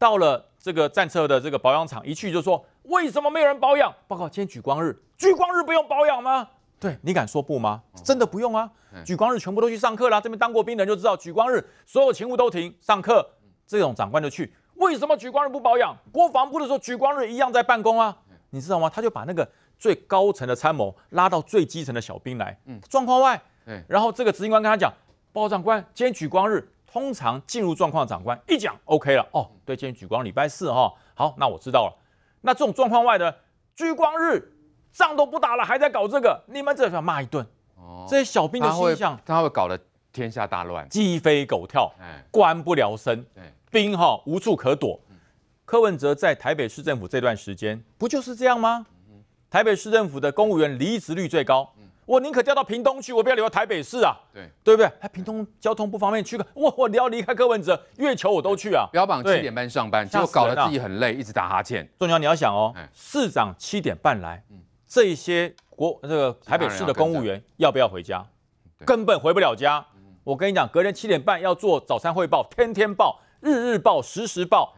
到了这个战车的这个保养厂一去就说，为什么没有人保养？报告今天举光日，举光日不用保养吗？对你敢说不吗？真的不用啊？举光日全部都去上课了。这边当过兵的就知道，举光日所有勤务都停，上课。这种长官就去，为什么举光日不保养？国防部的时候举光日一样在办公啊。你知道吗？他就把那个最高层的参谋拉到最基层的小兵来。嗯，状况外。对，然后这个执行官跟他讲：“报告长官，今天举光日，通常进入状况的长官一讲，OK 了。哦，对，今天举光礼拜四哈。好，那我知道了。那这种状况外的举光日，仗都不打了，还在搞这个，你们至要骂一顿。哦，这些小兵的心象，他会搞得天下大乱，鸡飞狗跳，哎，官不聊生，哎，兵哈无处可躲。”柯文哲在台北市政府这段时间不就是这样吗？台北市政府的公务员离职率最高，我宁可调到屏东去，我不要留在台北市啊！对，对不对？哎，屏东交通不方便，去个 我我你要离开柯文哲，月球我都去啊！不要七点半上班，就搞得自己很累，一直打哈欠。重要你要想哦，市长七点半来，这些国这个台北市的公务员要不要回家？根本回不了家。我跟你讲，隔天七点半要做早餐汇报，天天报，日日报，时时报。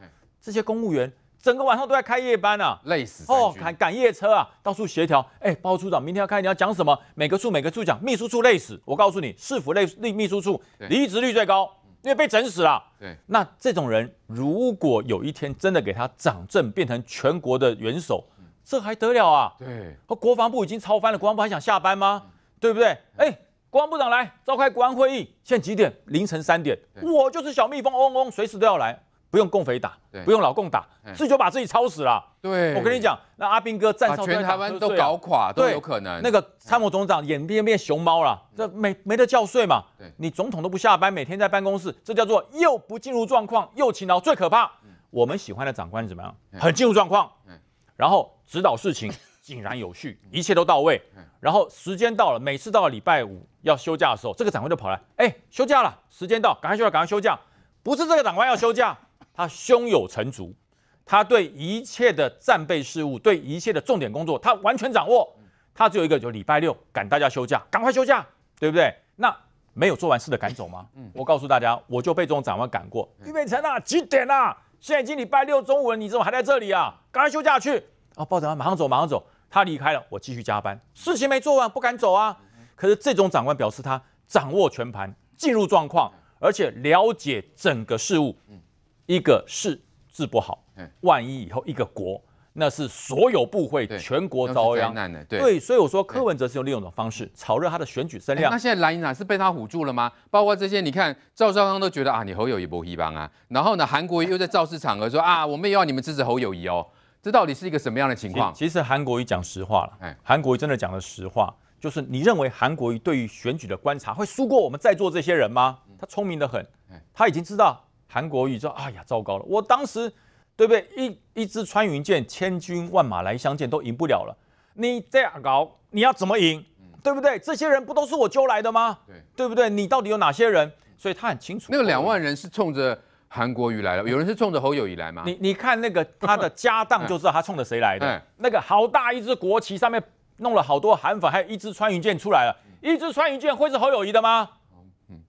这些公务员整个晚上都在开夜班啊，累死哦，赶赶夜车啊，到处协调。哎，包处长明天要开，你要讲什么？每个处每个处讲，秘书处累死，我告诉你，市府内内秘书处离职率最高，因为被整死了。对，那这种人如果有一天真的给他掌政，变成全国的元首，这还得了啊？对，国防部已经超翻了，国防部还想下班吗？对不对？哎，国防部长来召开国安会议，现在几点？凌晨三点。我就是小蜜蜂，嗡嗡，随时都要来。不用共匪打，不用老共打，自己就把自己操死了。对，我跟你讲，那阿兵哥站上全台湾都搞垮都有可能。那个参谋总长眼变变熊猫了，这没没得交睡嘛？你总统都不下班，每天在办公室，这叫做又不进入状况又勤劳，最可怕。我们喜欢的长官怎么样？很进入状况，然后指导事情 井然有序，一切都到位。然后时间到了，每次到了礼拜五要休假的时候，这个长官就跑来，哎，休假了，时间到，赶快休假，赶快休假。不是这个长官要休假。他胸有成竹，他对一切的战备事务，对一切的重点工作，他完全掌握。他只有一个，就礼拜六赶大家休假，赶快休假，对不对？那没有做完事的赶走吗？嗯，我告诉大家，我就被这种长官赶过。预备成啊，几点啊？现在已经礼拜六中午了，你怎么还在这里啊？赶快休假去！哦，抱着他，马上走，马上走。他离开了，我继续加班，事情没做完不敢走啊。可是这种长官表示他掌握全盘，进入状况，而且了解整个事物，一个是治不好，万一以后一个国，那是所有部会全国遭殃。对，所以我说柯文哲是用另一种方式炒热他的选举声量。那现在蓝营党是被他唬住了吗？包括这些，你看赵少康都觉得啊，你侯友谊不一般啊。然后呢，韩国瑜又在造势场合说啊，我们也要你们支持侯友谊哦。这到底是一个什么样的情况？其实韩国瑜讲实话了，韩国瑜真的讲了实话，就是你认为韩国瑜对于选举的观察会输过我们在座这些人吗？他聪明的很，他已经知道。韩国瑜说：“哎呀，糟糕了！我当时，对不对？一一支穿云箭，千军万马来相见，都赢不了了。你这样搞，你要怎么赢？对不对？这些人不都是我揪来的吗？对，对不对？你到底有哪些人？所以他很清楚，那个两万人是冲着韩国瑜来了，有人是冲着侯友谊来吗？你你看那个他的家当就知道他冲着谁来的。那个好大一只国旗，上面弄了好多韩粉，还有一支穿云箭出来了。一支穿云箭会是侯友谊的吗？”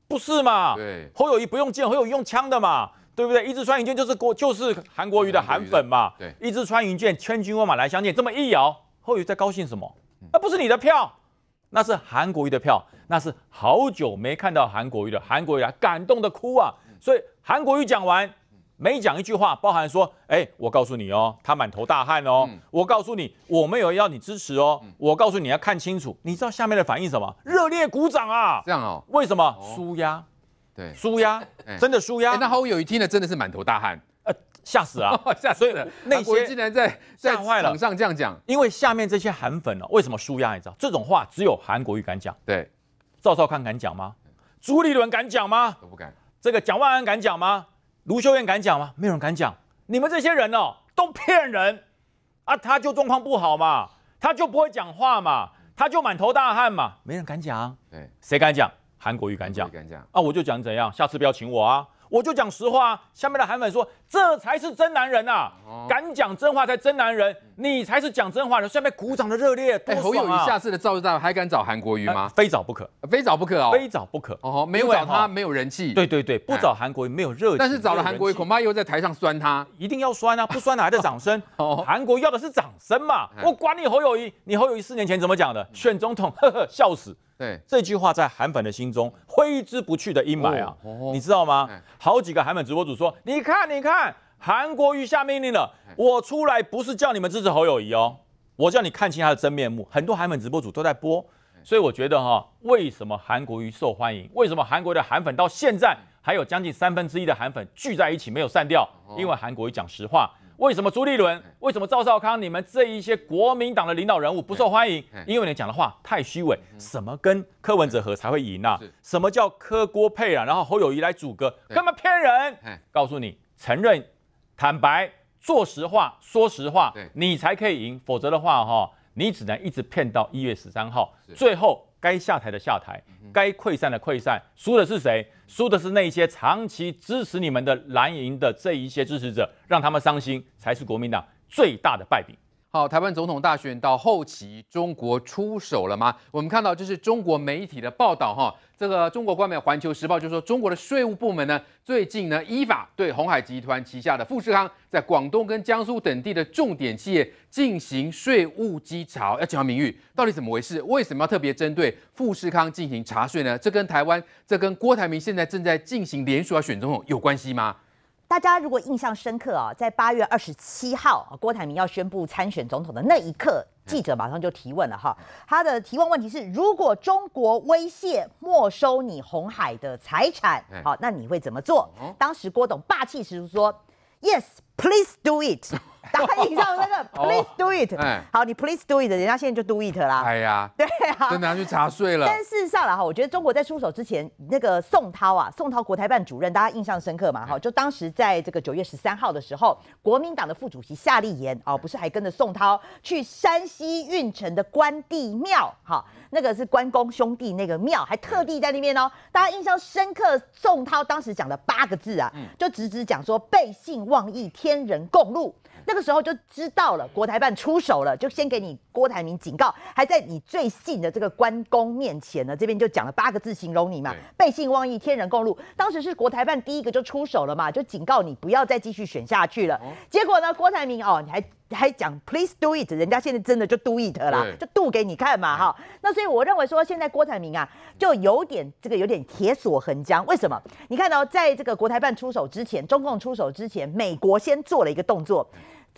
不是嘛？对，后有鱼不用剑，后有用枪的嘛，对不对？一支穿云箭就是国，就是韩国瑜的韩粉嘛。对，一支穿云箭，千军万马来相见，这么一摇，后有在高兴什么？那不是你的票，那是韩国瑜的票，那是好久没看到韩国瑜了，韩国瑜啊，感动的哭啊！所以韩国瑜讲完。没讲一句话，包含说，哎，我告诉你哦，他满头大汗哦，我告诉你，我没有要你支持哦，我告诉你要看清楚，你知道下面的反应什么？热烈鼓掌啊！这样哦？为什么？输压，对，输压，真的输压。那后有一天的真的是满头大汗，呃，吓死了，吓死了。那些竟然在在场上这样讲，因为下面这些韩粉呢，为什么输压？你知道，这种话只有韩国瑜敢讲。对，赵少康敢讲吗？朱立伦敢讲吗？都不敢。这个蒋万安敢讲吗？卢修燕敢讲吗？没有人敢讲。你们这些人哦，都骗人啊！他就状况不好嘛，他就不会讲话嘛，他就满头大汗嘛，没人敢讲。对，谁敢讲？韩国瑜敢讲。敢讲啊！我就讲怎样，下次不要请我啊。我就讲实话啊，下面的韩粉说这才是真男人呐，敢讲真话才真男人，你才是讲真话的。”下面鼓掌的热烈，对侯友谊，下次的造势大还敢找韩国瑜吗？非找不可，非找不可哦，非找不可哦。没找他没有人气，对对对，不找韩国瑜没有热，但是找了韩国瑜恐怕又在台上酸他，一定要酸啊，不酸哪来的掌声？韩国要的是掌声嘛，我管你侯友谊，你侯友谊四年前怎么讲的，选总统，呵呵，笑死。对这句话在韩粉的心中挥之不去的阴霾啊，你知道吗？好几个韩粉直播主说，你看你看，韩国瑜下命令了，我出来不是叫你们支持侯友谊哦，我叫你看清他的真面目。很多韩粉直播主都在播，所以我觉得哈，为什么韩国瑜受欢迎？为什么韩国的韩粉到现在还有将近三分之一的韩粉聚在一起没有散掉？因为韩国瑜讲实话。为什么朱立伦、为什么赵少康、你们这一些国民党的领导人物不受欢迎？因为你讲的话太虚伪。什么跟柯文哲合才会赢啊？什么叫柯郭配啊？然后侯友谊来阻隔，根本骗人。告诉你，承认、坦白、做实话、说实话，你才可以赢。否则的话，哈，你只能一直骗到一月十三号，最后。该下台的下台，该溃散的溃散，输的是谁？输的是那些长期支持你们的蓝营的这一些支持者，让他们伤心，才是国民党最大的败笔。好，台湾总统大选到后期，中国出手了吗？我们看到这是中国媒体的报道，哈，这个中国官媒《环球时报》就说，中国的税务部门呢，最近呢，依法对红海集团旗下的富士康，在广东跟江苏等地的重点企业进行税务稽查。要讲明誉，到底怎么回事？为什么要特别针对富士康进行查税呢？这跟台湾，这跟郭台铭现在正在进行连署要选总统有关系吗？大家如果印象深刻啊，在八月二十七号郭台铭要宣布参选总统的那一刻，记者马上就提问了哈。他的提问问题是：如果中国威胁没收你红海的财产，好，那你会怎么做？当时郭董霸气十足说：“Yes, please do it。”打 印上那个 please do it，哎，好，你 please do it，人家现在就 do it 了，哎呀，对啊，真拿去查税了。但事实上了哈，我觉得中国在出手之前，那个宋涛啊，宋涛国台办主任，大家印象深刻嘛，哈，就当时在这个九月十三号的时候，国民党的副主席夏立言哦，不是还跟着宋涛去山西运城的关帝庙，哈，那个是关公兄弟那个庙，还特地在那边哦，大家印象深刻，宋涛当时讲的八个字啊，就直直讲说背信忘义，天人共怒。那这时候就知道了，国台办出手了，就先给你郭台铭警告，还在你最信的这个关公面前呢，这边就讲了八个字形容你嘛，背信忘义，天人共怒。当时是国台办第一个就出手了嘛，就警告你不要再继续选下去了。结果呢，郭台铭哦，你还还讲 Please do it，人家现在真的就 do it 了，就 do 给你看嘛，哈。那所以我认为说，现在郭台铭啊，就有点这个有点铁锁横江。为什么？你看到在这个国台办出手之前，中共出手之前，美国先做了一个动作。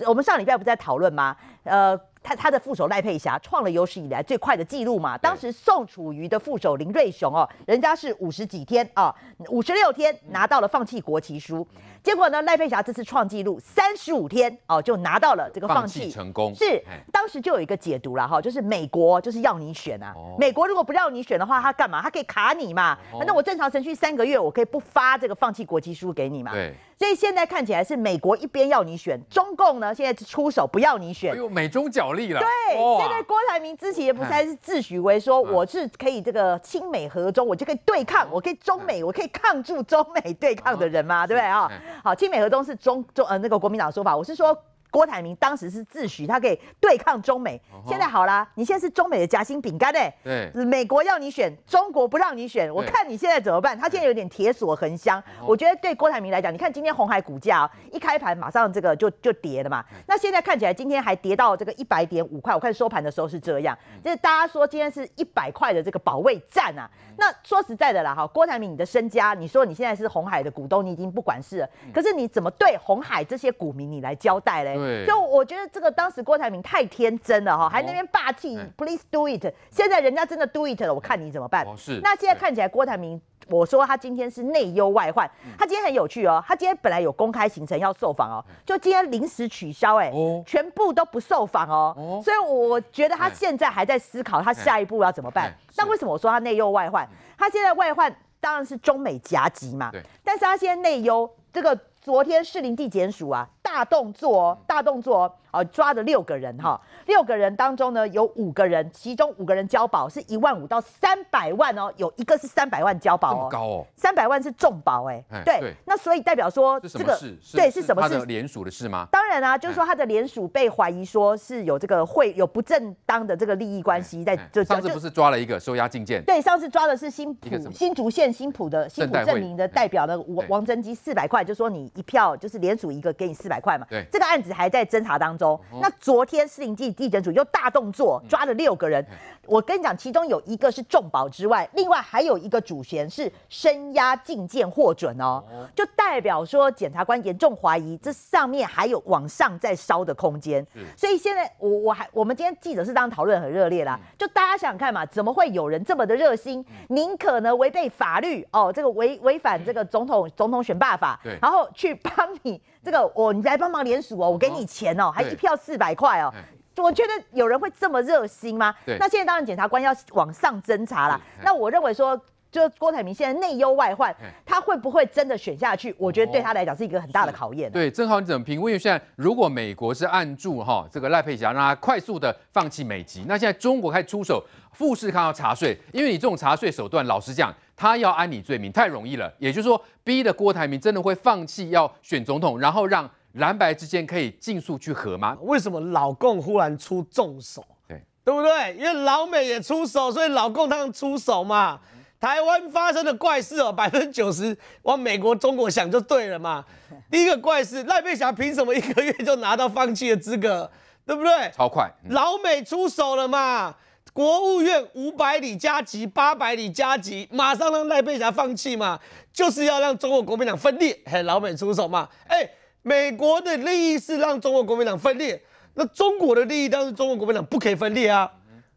我们上礼拜不在讨论吗？呃，他他的副手赖佩霞创了有史以来最快的纪录嘛？当时宋楚瑜的副手林瑞雄哦，人家是五十几天啊，五十六天拿到了放弃国旗书。结果呢？赖佩霞这次创纪录，三十五天哦，就拿到了这个放弃成功。是当时就有一个解读了哈，就是美国就是要你选啊，美国如果不让你选的话，他干嘛？他可以卡你嘛？那我正常程序三个月，我可以不发这个放弃国籍书给你嘛？对。所以现在看起来是美国一边要你选，中共呢现在出手不要你选，呦，美中角力了。对。现在郭台铭之前也不再是自诩为说我是可以这个亲美和中，我就可以对抗，我可以中美，我可以抗住中美对抗的人嘛？对不对啊？好，亲美和中是中中呃那个国民党说法，我是说。郭台铭当时是自诩他可以对抗中美，现在好啦，你现在是中美的夹心饼干哎，对，美国要你选，中国不让你选，我看你现在怎么办？他现在有点铁锁横香，我觉得对郭台铭来讲，你看今天红海股价一开盘马上这个就就跌了嘛，那现在看起来今天还跌到这个一百点五块，我看收盘的时候是这样，就是大家说今天是一百块的这个保卫战啊，那说实在的啦哈，郭台铭你的身家，你说你现在是红海的股东，你已经不管事，可是你怎么对红海这些股民你来交代嘞？对，就我觉得这个当时郭台铭太天真了哈，还那边霸气，Please do it。现在人家真的 do it 了，我看你怎么办。是。那现在看起来郭台铭，我说他今天是内忧外患。他今天很有趣哦，他今天本来有公开行程要受访哦，就今天临时取消，哎，全部都不受访哦。哦。所以我觉得他现在还在思考他下一步要怎么办。那为什么我说他内忧外患？他现在外患当然是中美夹击嘛。但是他现在内忧这个。昨天市林地检署啊，大动作，大动作。哦，抓了六个人哈，六个人当中呢，有五个人，其中五个人交保是一万五到三百万哦，有一个是三百万交保哦，高哦，三百万是重保哎，对，那所以代表说是什么事？对，是什么事？联署的事吗？当然啊，就是说他的联署被怀疑说是有这个会有不正当的这个利益关系在。就上次不是抓了一个收押禁见？对，上次抓的是新浦新竹县新浦的新浦镇民的代表的王王贞吉四百块，就说你一票就是联署一个给你四百块嘛。对，这个案子还在侦查当中。州，那昨天四零计地震组又大动作抓了六个人，我跟你讲，其中有一个是重保之外，另外还有一个主嫌是声押禁见获准哦，就代表说检察官严重怀疑这上面还有往上在烧的空间。所以现在我我还我们今天记者是当讨论很热烈啦，就大家想想看嘛，怎么会有人这么的热心，宁可呢违背法律哦，这个违违反这个总统总统选罢法，然后去帮你。这个我，你来帮忙联署哦，我给你钱哦，还一票四百块哦，我觉得有人会这么热心吗？那现在当然检察官要往上侦查了，那我认为说。就郭台铭现在内忧外患，他会不会真的选下去？我觉得对他来讲是一个很大的考验。对，正好你怎么评估？因为现在如果美国是按住哈这个赖佩霞，让他快速的放弃美籍，那现在中国开始出手，富士康要查税。因为你这种查税手段，老实讲，他要安你罪名太容易了。也就是说，逼的郭台铭真的会放弃要选总统，然后让蓝白之间可以尽速去和吗？为什么老共忽然出重手？对，对不对？因为老美也出手，所以老共他们出手嘛。台湾发生的怪事哦，百分之九十往美国、中国想就对了嘛。第 一个怪事，赖佩霞凭什么一个月就拿到放弃的资格，对不对？超快，老美出手了嘛？国务院五百里加急，八百里加急，马上让赖佩霞放弃嘛？就是要让中国国民党分裂，嘿，老美出手嘛？哎，美国的利益是让中国国民党分裂，那中国的利益当然中国国民党不可以分裂啊，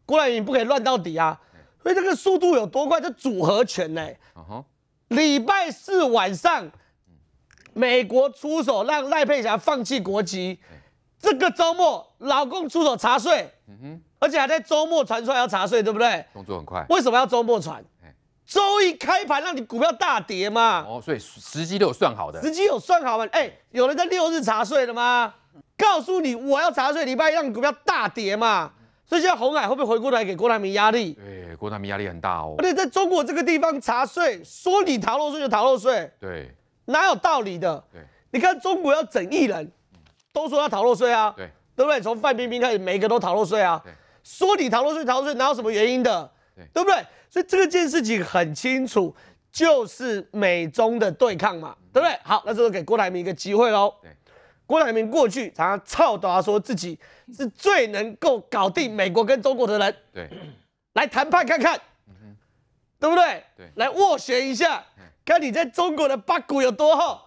郭台铭不可以乱到底啊。所以这个速度有多快？这组合拳呢？啊哈！礼拜四晚上，美国出手让赖佩霞放弃国籍。这个周末，老公出手查税，嗯哼，而且还在周末传出要查税，对不对？动作很快。为什么要周末传？周一开盘让你股票大跌嘛？哦，所以时机都有算好的。时机有算好吗？哎，有人在六日查税了吗？告诉你，我要查税，礼拜一让你股票大跌嘛。所以在红海，会不会回过来给郭台铭压力，对，郭台铭压力很大哦。而且在中国这个地方查税，说你逃漏税就逃漏税，对，哪有道理的？对，你看中国要整亿人，都说要逃漏税啊，对，对不对？从范冰冰开始，每个都逃漏税啊，说你逃漏税逃漏税，哪有什么原因的？对，对不对？所以这个件事情很清楚，就是美中的对抗嘛，对不对？好，那这是给郭台铭一个机会喽。对。郭台铭过去常常操达说自己是最能够搞定美国跟中国的人，对，来谈判看看，对不对？对，来斡旋一下，看你在中国的八股有多厚。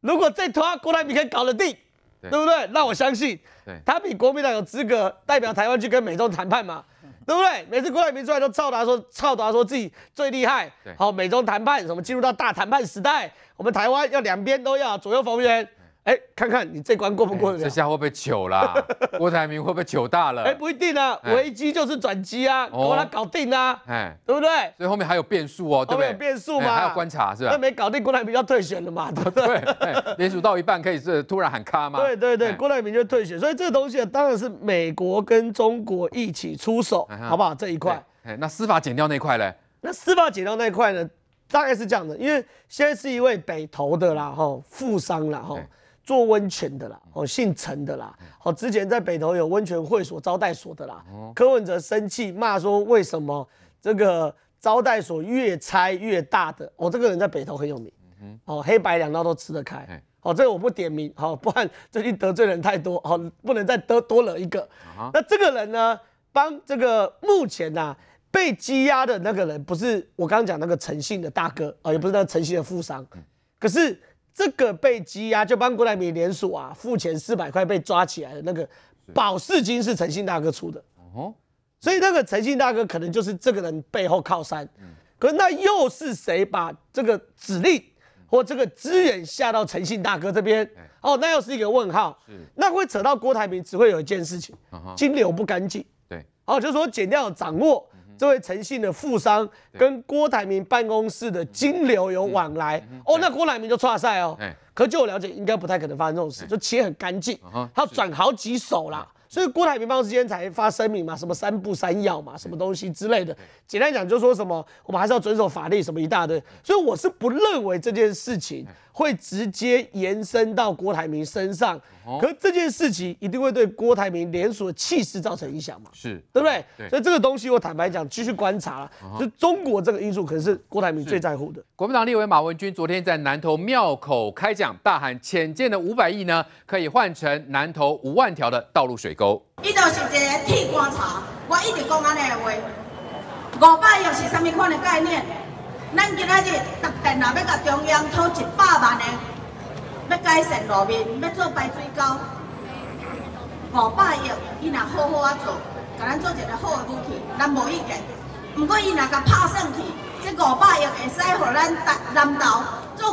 如果这团郭台铭可以搞得定，对不对？那我相信，他比国民党有资格代表台湾去跟美中谈判嘛，对不对？每次郭台铭出来都操达说，操达说自己最厉害，好，美中谈判，什么进入到大谈判时代，我们台湾要两边都要左右逢源。哎，看看你这关过不过？这会不会糗啦！郭台铭会不会糗大了？哎，不一定啊，危机就是转机啊，我我来搞定啊！哎，对不对？所以后面还有变数哦，对不对？有变数嘛？还要观察是吧？那没搞定郭台铭要退选了嘛？对对对，联署到一半可以是突然喊卡吗？对对对，郭台铭就退选，所以这个东西当然是美国跟中国一起出手，好不好？这一块，哎，那司法减掉那块嘞？那司法减掉那块呢？大概是这样的，因为现在是一位北投的啦，哈，富商啦，哈。做温泉的啦，哦，姓陈的啦，哦，之前在北投有温泉会所、招待所的啦。柯文哲生气骂说：“为什么这个招待所越拆越大的？我这个人在北投很有名，哦，黑白两道都吃得开。哦，这个我不点名，好，不然最近得罪人太多，好，不能再多多了一个。那这个人呢，帮这个目前呐被羁押的那个人，不是我刚刚讲那个诚信的大哥，哦，也不是那个诚信的富商，可是。”这个被羁押就帮郭台铭连锁啊付钱四百块被抓起来的那个保释金是诚信大哥出的，哦，所以那个诚信大哥可能就是这个人背后靠山，嗯，可那又是谁把这个指令或这个资源下到诚信大哥这边？哦，那又是一个问号，那会扯到郭台铭，只会有一件事情，金流不干净，对，哦，就是说减掉掌握。这位诚信的富商跟郭台铭办公室的金流有往来哦，那郭台铭就出赛哦。可据我了解，应该不太可能发生这种事，就切很干净，他转好几手啦。所以郭台铭室今天才发声明嘛，什么三不三要嘛，什么东西之类的。简单讲就说什么，我们还是要遵守法律，什么一大堆。所以我是不认为这件事情。会直接延伸到郭台铭身上，可这件事情一定会对郭台铭连锁气势造成影响嘛？是对不对？所以这个东西我坦白讲，继续观察了。就中国这个因素，可能是郭台铭最在乎的。国民党立委马文君昨天在南投庙口开讲，大喊浅见的五百亿呢，可以换成南投五万条的道路水沟。伊都是个剃光头，我一直讲安尼个话，五百亿是什么款的概念？咱今仔日特别啊，要甲中央讨一百万的，要改善路面，要做排水沟。五百亿，伊若好好啊做，甲咱做一个好武器，咱无意见。不过，伊若甲拍算去，这五百亿会使，互咱担南到。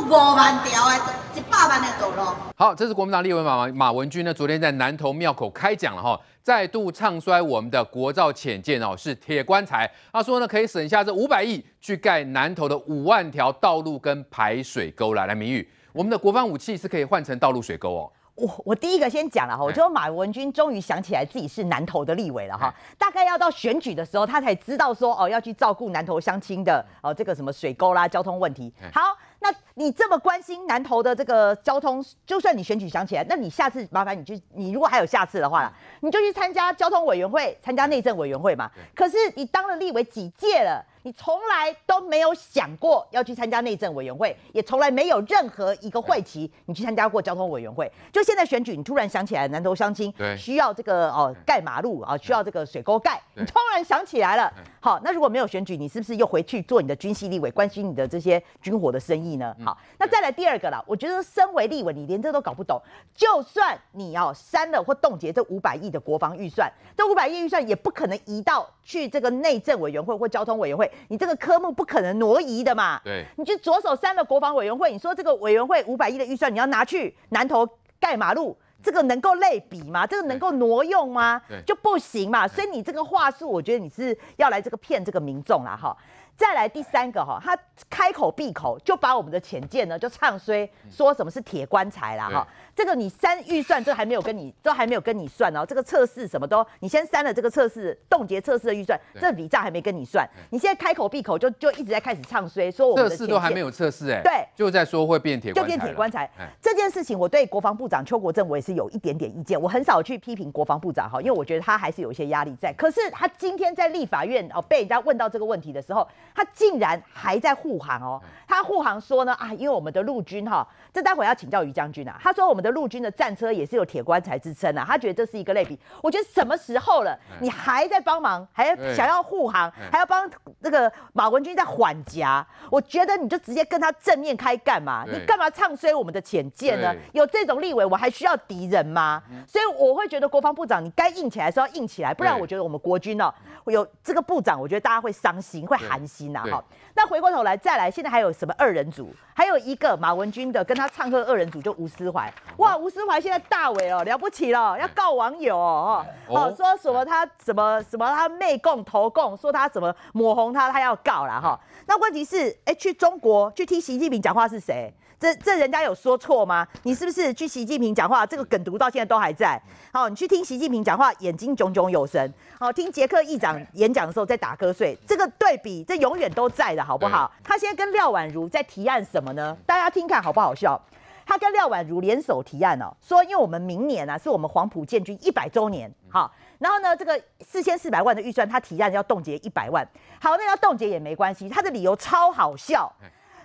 五万条啊，一百万的道路。好，这是国民党立委马马文君呢，昨天在南投庙口开讲了哈，再度唱衰我们的国造浅见哦，是铁棺材。他说呢，可以省下这五百亿去盖南投的五万条道路跟排水沟来来，明玉，我们的国防武器是可以换成道路水沟哦。我我第一个先讲了哈，我觉得马文君终于想起来自己是南投的立委了哈，大概要到选举的时候，他才知道说哦要去照顾南投乡亲的哦这个什么水沟啦、交通问题。好。那你这么关心南投的这个交通，就算你选举想起来，那你下次麻烦你去，你如果还有下次的话，你就去参加交通委员会，参加内政委员会嘛。可是你当了立委几届了？你从来都没有想过要去参加内政委员会，也从来没有任何一个会期你去参加过交通委员会。就现在选举，你突然想起来南投乡亲需要这个哦盖马路啊，需要这个水沟盖，你突然想起来了。好，那如果没有选举，你是不是又回去做你的军系立委，关心你的这些军火的生意呢？好，那再来第二个了。我觉得身为立委，你连这都搞不懂。就算你哦删了或冻结这五百亿的国防预算，这五百亿预算也不可能移到去这个内政委员会或交通委员会。你这个科目不可能挪移的嘛，对，你就左手删了国防委员会，你说这个委员会五百亿的预算你要拿去南投盖马路，这个能够类比吗？这个能够挪用吗？就不行嘛，所以你这个话术，我觉得你是要来这个骗这个民众啦，哈。再来第三个哈，他开口闭口就把我们的浅见呢就唱衰，说什么是铁棺材啦哈。这个你删预算这还没有跟你都还没有跟你算哦，这个测试什么都你先删了这个测试冻结测试的预算，这笔账还没跟你算，你现在开口闭口就就一直在开始唱衰，说我们的测试都还没有测试哎，对，就在说会变铁，就变铁棺材这件事情，我对国防部长邱国正我也是有一点点意见。我很少去批评国防部长哈，因为我觉得他还是有一些压力在。可是他今天在立法院哦被人家问到这个问题的时候。他竟然还在护航哦！他护航说呢啊，因为我们的陆军哈，这待会要请教于将军啊。他说我们的陆军的战车也是有铁棺材之称啊，他觉得这是一个类比。我觉得什么时候了，你还在帮忙，还想要护航，还要帮这个马文军在缓夹？我觉得你就直接跟他正面开干嘛？你干嘛唱衰我们的浅见呢？有这种立委，我还需要敌人吗？所以我会觉得国防部长，你该硬起来时要硬起来，不然我觉得我们国军哦，有这个部长，我觉得大家会伤心，会寒心。呐哈，那回过头来再来，现在还有什么二人组？还有一个马文君的跟他唱歌二人组，就吴思怀。哇，吴思怀现在大伟哦，了不起了，要告网友哦，哦说什么他什么什么他媚共投共，说他什么抹红他，他要告了哈。那问题是，哎，去中国去听习近平讲话是谁？这这人家有说错吗？你是不是去习近平讲话？这个梗读到现在都还在。好，你去听习近平讲话，眼睛炯炯有神。好，听杰克议长演讲的时候在打瞌睡。这个对比，这永远都在的好不好？他现在跟廖婉如在提案什么呢？大家听看好不好笑？他跟廖婉如联手提案哦，说因为我们明年呢是我们黄埔建军一百周年，好，然后呢这个四千四百万的预算，他提案要冻结一百万。好，那要冻结也没关系，他的理由超好笑。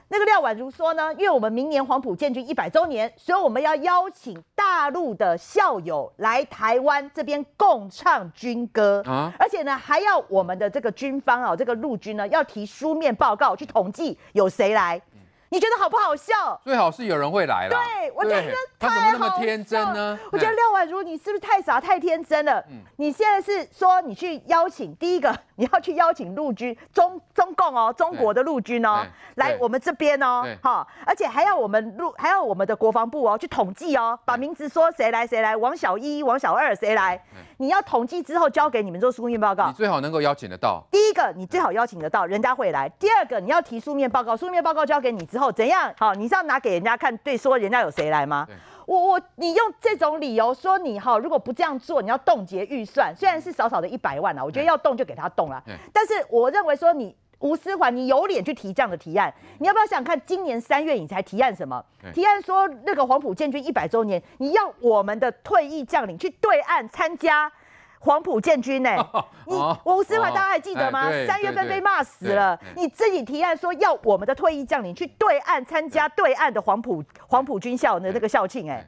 那个廖婉如说呢，因为我们明年黄埔建军一百周年，所以我们要邀请大陆的校友来台湾这边共唱军歌啊，而且呢还要我们的这个军方啊，这个陆军呢要提书面报告去统计有谁来，你觉得好不好笑？最好是有人会来。对，我觉得太他怎么那么天真呢？我觉得廖婉如你是不是太傻太天真了？你现在是说你去邀请第一个？你要去邀请陆军中中共哦，中国的陆军哦，来我们这边哦，哈，而且还要我们陆，还要我们的国防部哦，去统计哦，把名字说谁来谁来，王小一、王小二谁来？你要统计之后交给你们做书面报告。你最好能够邀请得到。第一个，你最好邀请得到，人家会来；第二个，你要提书面报告，书面报告交给你之后，怎样？好，你是要拿给人家看，对，说人家有谁来吗？我我你用这种理由说你哈，如果不这样做，你要冻结预算，虽然是少少的一百万啊，我觉得要动就给他动了。但是我认为说你吴思华，你有脸去提这样的提案？你要不要想看今年三月你才提案什么？提案说那个黄埔建军一百周年，你要我们的退役将领去对岸参加。黄埔建军呢？你吴思华，大家还记得吗？三月份被骂死了。你自己提案说要我们的退役将领去对岸参加对岸的黄埔黄埔军校的那个校庆哎。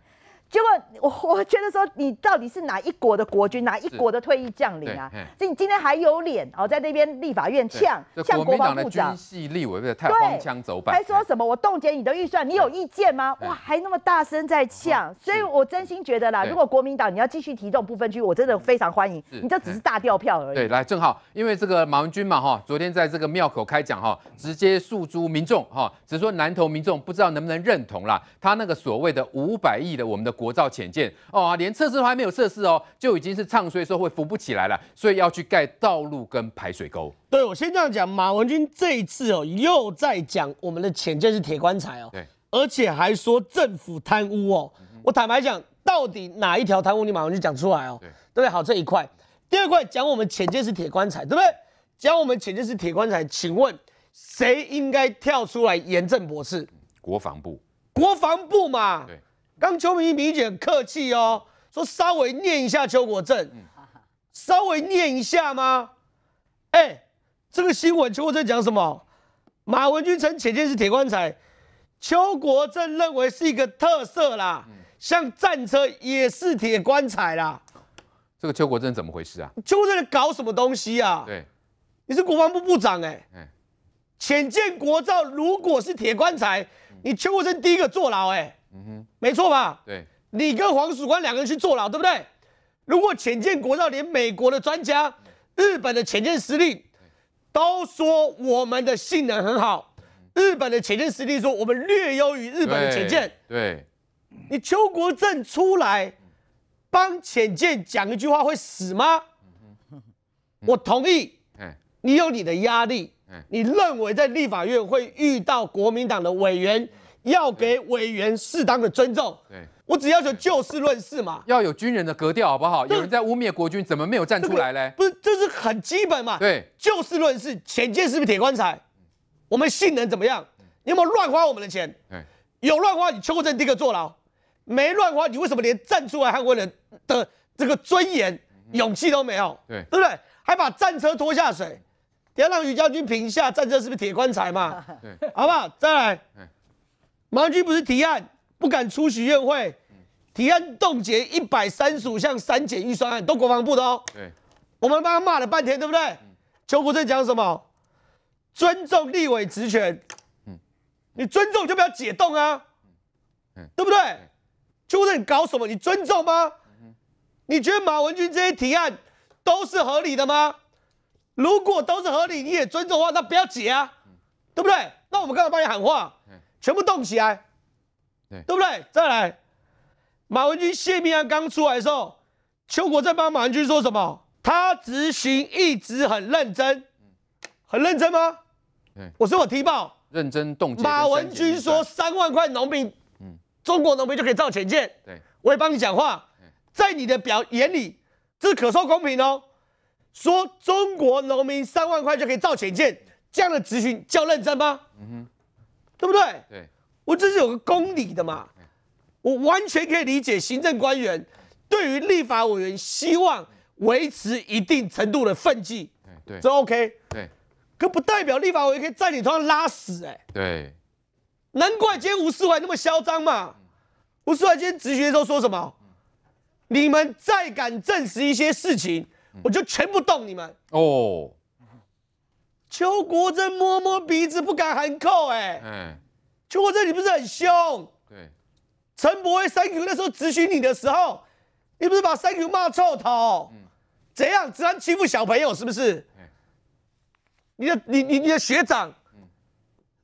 结果我我觉得说你到底是哪一国的国军哪一国的退役将领啊？以你今天还有脸哦在那边立法院呛？像国防部长，系立委，太光腔走板。还说什么我冻结你的预算，你有意见吗？哇，还那么大声在呛！所以我真心觉得啦，如果国民党你要继续提这种不分区，我真的非常欢迎。你这只是大调票而已。对，来，正好因为这个马文君嘛哈，昨天在这个庙口开讲哈，直接诉诸民众哈，只说南投民众不知道能不能认同啦。他那个所谓的五百亿的我们的。国造潜舰哦，连测试都还没有测试哦，就已经是唱衰的会浮不起来了，所以要去盖道路跟排水沟。对，我先这样讲，马文君这一次哦，又在讲我们的潜舰是铁棺材哦，对，而且还说政府贪污哦。我坦白讲，到底哪一条贪污，你马文君讲出来哦，对不对？好，这一块，第二块讲我们潜舰是铁棺材，对不对？讲我们潜舰是铁棺材，请问谁应该跳出来严正驳斥？国防部？国防部嘛？对。刚邱明明姐客气哦，说稍微念一下邱国正，稍微念一下吗？哎，这个新闻邱国正讲什么？马文君称浅见是铁棺材，邱国正认为是一个特色啦，像战车也是铁棺材啦。这个邱国正怎么回事啊？邱国正在搞什么东西啊？对，你是国防部部长哎，浅见国造如果是铁棺材，你邱国正第一个坐牢哎。嗯哼，没错吧？对，你跟黄曙光两个人去坐牢，对不对？如果浅见国造连美国的专家、日本的潜舰司令都说我们的性能很好，日本的潜舰司令说我们略优于日本的潜舰，对，你邱国正出来帮浅见讲一句话会死吗？我同意，你有你的压力，你认为在立法院会遇到国民党的委员？要给委员适当的尊重。对，我只要求就事论事嘛。要有军人的格调，好不好？有人在污蔑国军，怎么没有站出来呢？不是，这是很基本嘛。对，就事论事，前阵是不是铁棺材？我们性能怎么样？有没有乱花我们的钱？有乱花，邱第一个坐牢；没乱花，你为什么连站出来捍卫人的这个尊严、勇气都没有？对，对不对？还把战车拖下水，要让于将军评下战车是不是铁棺材嘛？对，好不好？再来。马文君不是提案不敢出席宴会，提案冻结一百三十五项三减预算案，都国防部的哦。对，我们帮他骂了半天，对不对？邱国正讲什么？尊重立委职权。你尊重就不要解冻啊。对不对？邱国正搞什么？你尊重吗？你觉得马文君这些提案都是合理的吗？如果都是合理，你也尊重的话，那不要解啊，对不对？那我们干嘛帮你喊话。全部动起来，对，对不对？再来，马文君泄密案刚出来的时候，邱国正帮马文君说什么？他执行一直很认真，很认真吗？我说我提报。认真动，马文君说三万块农民，嗯，中国农民就可以造钱剑。对，我也帮你讲话，在你的表眼里，这可受公平哦。说中国农民三万块就可以造钱剑，这样的执行叫认真吗？嗯哼。对不对？对，我这是有个公理的嘛，我完全可以理解行政官员对于立法委员希望维持一定程度的分际，对，这 OK，对，可不代表立法委员可以在你头上拉屎哎，对，难怪今天吴世华那么嚣张嘛，吴世华今天直觉时候说什么？你们再敢证实一些事情，我就全部动你们哦。邱国珍摸摸鼻子，不敢含扣。哎，邱国珍你不是很凶？对，陈伯威三 Q 那时候指训你的时候，你不是把三 Q 骂臭头？嗯，怎样？只敢欺负小朋友是不是？你的、你、你、你的学长，嗯，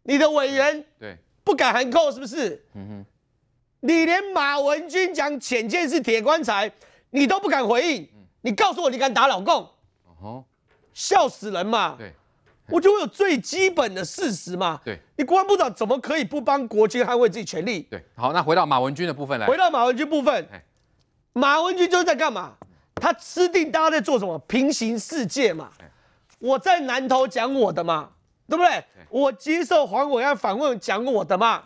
你的委员，对，不敢含扣是不是？嗯哼，你连马文君讲浅见是铁棺材，你都不敢回应？嗯，你告诉我，你敢打老公？哦笑死人嘛。对。我就有最基本的事实嘛。对，你国安部长怎么可以不帮国军捍卫自己权利？对，好，那回到马文君的部分来。回到马文君部分，马文君就是在干嘛？他吃定大家在做什么？平行世界嘛。我在南投讲我的嘛，对不对？我接受黄伟要访问讲我的嘛。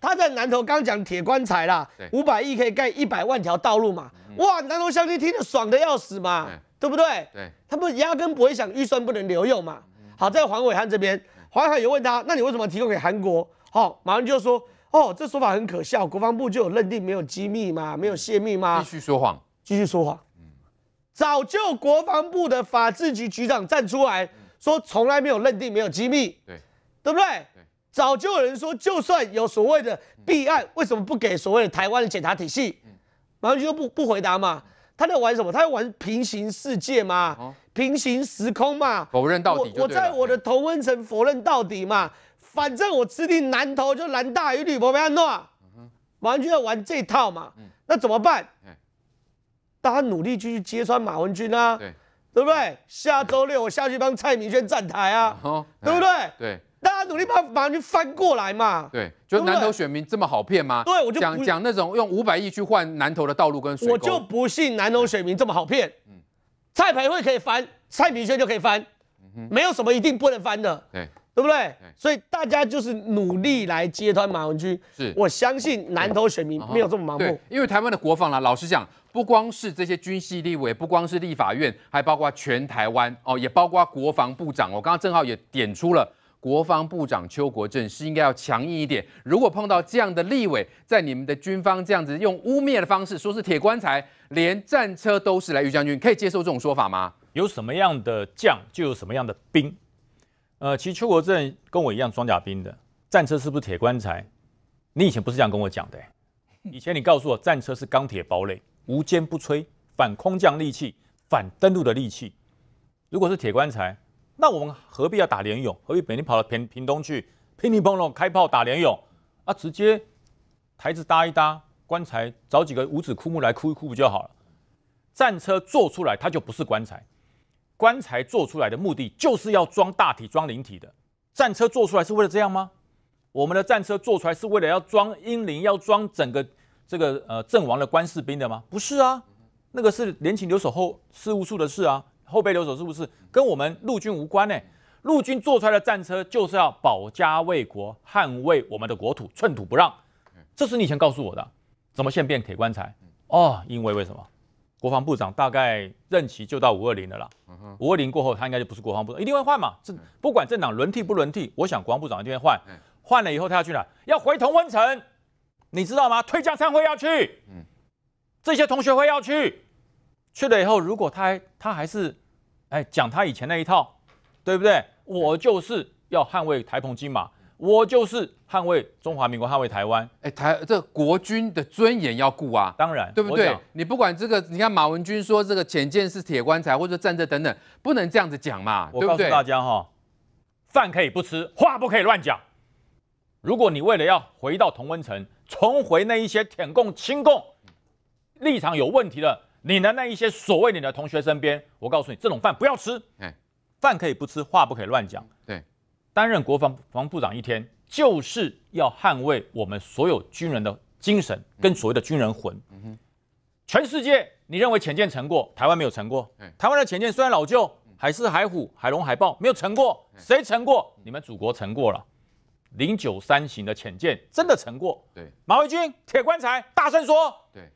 他在南投刚讲铁棺材啦，五百亿可以盖一百万条道路嘛。哇，南投乡亲听得爽的要死嘛，对不对？对，他不压根不会想预算不能留用嘛。好，在黄伟汉这边，黄伟汉有问他，那你为什么提供给韩国？好，马上就说，哦，这说法很可笑，国防部就有认定没有机密嘛，没有泄密吗？继续说谎，继续说谎。嗯，早就国防部的法制局局长站出来说，从来没有认定没有机密，对，对不对？对，早就有人说，就算有所谓的弊案，为什么不给所谓的台湾的检查体系？马上就不不回答嘛。他在玩什么？他在玩平行世界吗？平行时空嘛，否认到底，我在我的同温层否认到底嘛？反正我吃定男投就男大于女，不安诺，马文君在玩这套嘛？那怎么办？大家努力去揭穿马文君啊。对。对不对？下周六我下去帮蔡明轩站台啊，对不对？对，大家努力把马文君翻过来嘛。对，就南投选民这么好骗吗？对我就讲讲那种用五百亿去换南投的道路跟水我就不信南投选民这么好骗。嗯，蔡培慧可以翻，蔡明轩就可以翻，没有什么一定不能翻的。对，对不对？所以大家就是努力来揭穿马文君。是我相信南投选民没有这么盲目。因为台湾的国防啦，老实讲。不光是这些军系立委，不光是立法院，还包括全台湾哦，也包括国防部长我刚刚正好也点出了，国防部长邱国正是应该要强硬一点。如果碰到这样的立委，在你们的军方这样子用污蔑的方式，说是铁棺材，连战车都是来于将军，可以接受这种说法吗？有什么样的将，就有什么样的兵。呃，其实邱国正跟我一样装甲兵的战车是不是铁棺材？你以前不是这样跟我讲的，以前你告诉我战车是钢铁堡垒。无坚不摧，反空降利器，反登陆的利器。如果是铁棺材，那我们何必要打联勇？何必每天跑到屏屏东去乒里乓啦开炮打联勇？啊，直接台子搭一搭，棺材找几个五指枯木来哭一哭不就好了？战车做出来，它就不是棺材。棺材做出来的目的就是要装大体、装灵体的。战车做出来是为了这样吗？我们的战车做出来是为了要装英灵，要装整个。这个呃阵亡的官士兵的吗？不是啊，那个是连勤留守后事务处的事啊。后备留守是不是跟我们陆军无关呢？陆军做出来的战车就是要保家卫国，捍卫我们的国土寸土不让。这是你以前告诉我的，怎么现变铁棺材？哦，因为为什么？国防部长大概任期就到五二零的啦。五二零过后，他应该就不是国防部长，一定会换嘛。这不管政党轮替不轮替，我想国防部长一定会换。换了以后他要去哪？要回同温层。你知道吗？退教参会要去，这些同学会要去，去了以后，如果他他还是，哎，讲他以前那一套，对不对？我就是要捍卫台澎金马，我就是捍卫中华民国，捍卫台湾。哎，台这国军的尊严要顾啊，当然，对不对？你不管这个，你看马文君说这个浅见是铁棺材，或者站着等等，不能这样子讲嘛，我告诉大家哈，饭可以不吃，话不可以乱讲。如果你为了要回到同温层。重回那一些舔共亲共立场有问题的你的那一些所谓你的同学身边，我告诉你这种饭不要吃。饭可以不吃，话不可以乱讲。对，担任国防防部长一天就是要捍卫我们所有军人的精神跟所谓的军人魂。嗯哼，全世界你认为潜舰沉过，台湾没有沉过。台湾的潜舰虽然老旧，海狮、海虎、海龙、海豹没有沉过，谁沉过？你们祖国沉过了。零九三型的潜舰真的沉过？对，马文军，铁棺材，大声说。对，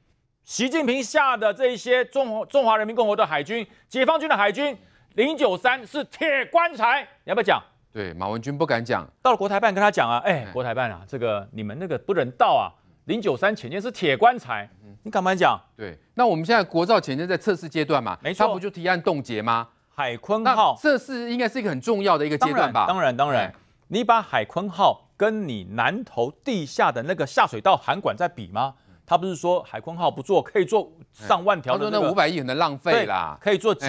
习近平下的这一些中中华人民共和国的海军，解放军的海军，零九三是铁棺材，你要不要讲？对，马文军不敢讲。到了国台办跟他讲啊，哎，国台办啊，这个你们那个不人道啊，零九三潜舰是铁棺材，你敢不敢讲？对，那我们现在国造潜舰在测试阶段嘛，没错，他不就提案冻结吗？海坤号测试应该是一个很重要的一个阶段吧？当然，当然。你把海坤号跟你南投地下的那个下水道涵管在比吗？他不是说海坤号不做可以做上万条的？他说那五百亿可能浪费啦，可以做几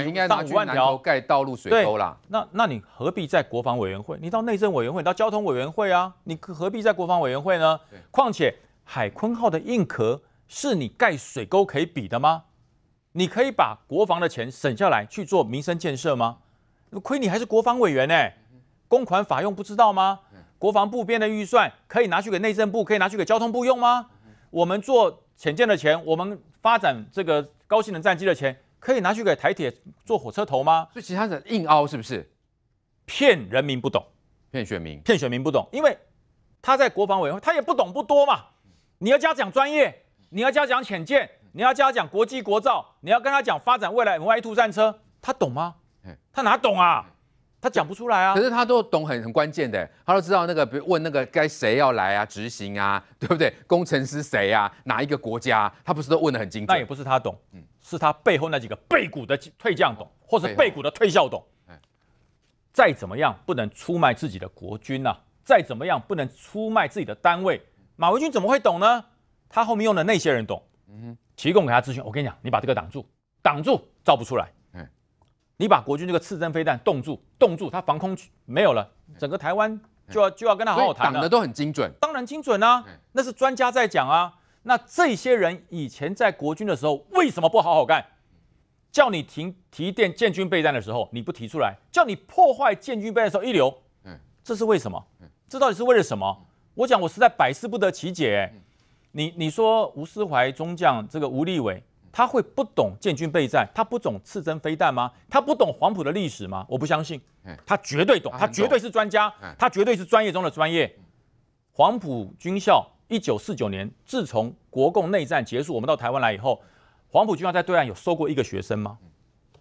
万条盖道路水沟啦。那那你何必在国防委员会？你到内政委员会、到交通委员会啊？你何必在国防委员会呢？况且海坤号的硬壳是你盖水沟可以比的吗？你可以把国防的钱省下来去做民生建设吗？亏你还是国防委员呢。公款法用不知道吗？国防部编的预算可以拿去给内政部，可以拿去给交通部用吗？我们做潜舰的钱，我们发展这个高性能战机的钱，可以拿去给台铁做火车头吗？所以其他的硬凹是不是？骗人民不懂，骗选民，骗选民不懂，因为他在国防委员会，他也不懂不多嘛。你要加讲专业，你要加讲潜舰，你要加讲国际国造，你要跟他讲发展未来 M Y Two 战车，他懂吗？他哪懂啊？他讲不出来啊，可是他都懂很很关键的，他都知道那个，比如问那个该谁要来啊，执行啊，对不对？工程师谁啊？哪一个国家？他不是都问的很精准，那也不是他懂，嗯，是他背后那几个背骨的退将懂，或是背骨的退校懂。再怎么样不能出卖自己的国军呐，再怎么样不能出卖自己的单位。马文军怎么会懂呢？他后面用的那些人懂，嗯，提供给他咨询。我跟你讲，你把这个挡住，挡住造不出来。你把国军这个刺针飞弹冻住，冻住，它防空没有了，整个台湾就要就要跟他好好谈了。讲的都很精准，当然精准啦，那是专家在讲啊。那这些人以前在国军的时候为什么不好好干？叫你停提电建军备战的时候你不提出来，叫你破坏建军备战的时候一流，这是为什么？这到底是为了什么？我讲我实在百思不得其解。你你说吴思怀中将这个吴立伟。他会不懂建军备战，他不懂刺针飞弹吗？他不懂黄埔的历史吗？我不相信，他绝对懂，他绝对是专家，他绝对是专业中的专业。黄埔军校一九四九年，自从国共内战结束，我们到台湾来以后，黄埔军校在对岸有收过一个学生吗？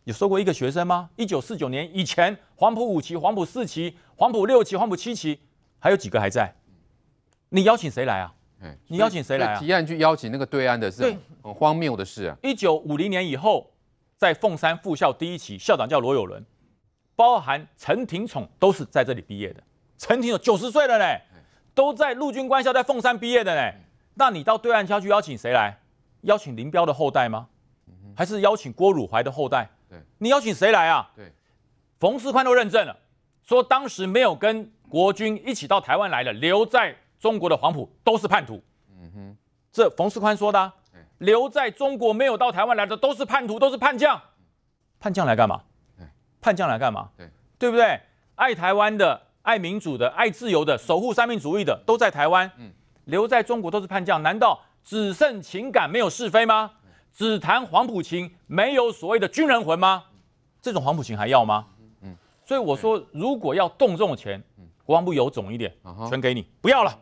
有收过一个学生吗？一九四九年以前，黄埔五期、黄埔四期、黄埔六期、黄埔七期，还有几个还在？你邀请谁来啊？你邀请谁来啊？提案去邀请那个对岸的是很荒谬的事啊！一九五零年以后，在凤山附校第一期，校长叫罗友伦，包含陈廷宠都是在这里毕业的。陈廷宠九十岁了呢，都在陆军官校在凤山毕业的呢。那你到对岸下去邀请谁来？邀请林彪的后代吗？还是邀请郭汝怀的后代？对，你邀请谁来啊？对，冯世宽都认证了，说当时没有跟国军一起到台湾来了，留在。中国的黄埔都是叛徒，嗯哼，这冯世宽说的，留在中国没有到台湾来的都是叛徒，都是叛将，叛将来干嘛？叛将来干嘛？对，对不对？爱台湾的、爱民主的、爱自由的、守护三民主义的都在台湾，嗯，留在中国都是叛将，难道只剩情感没有是非吗？只谈黄埔情没有所谓的军人魂吗？这种黄埔情还要吗？所以我说，如果要动这种钱，国防部有种一点，全给你，不要了。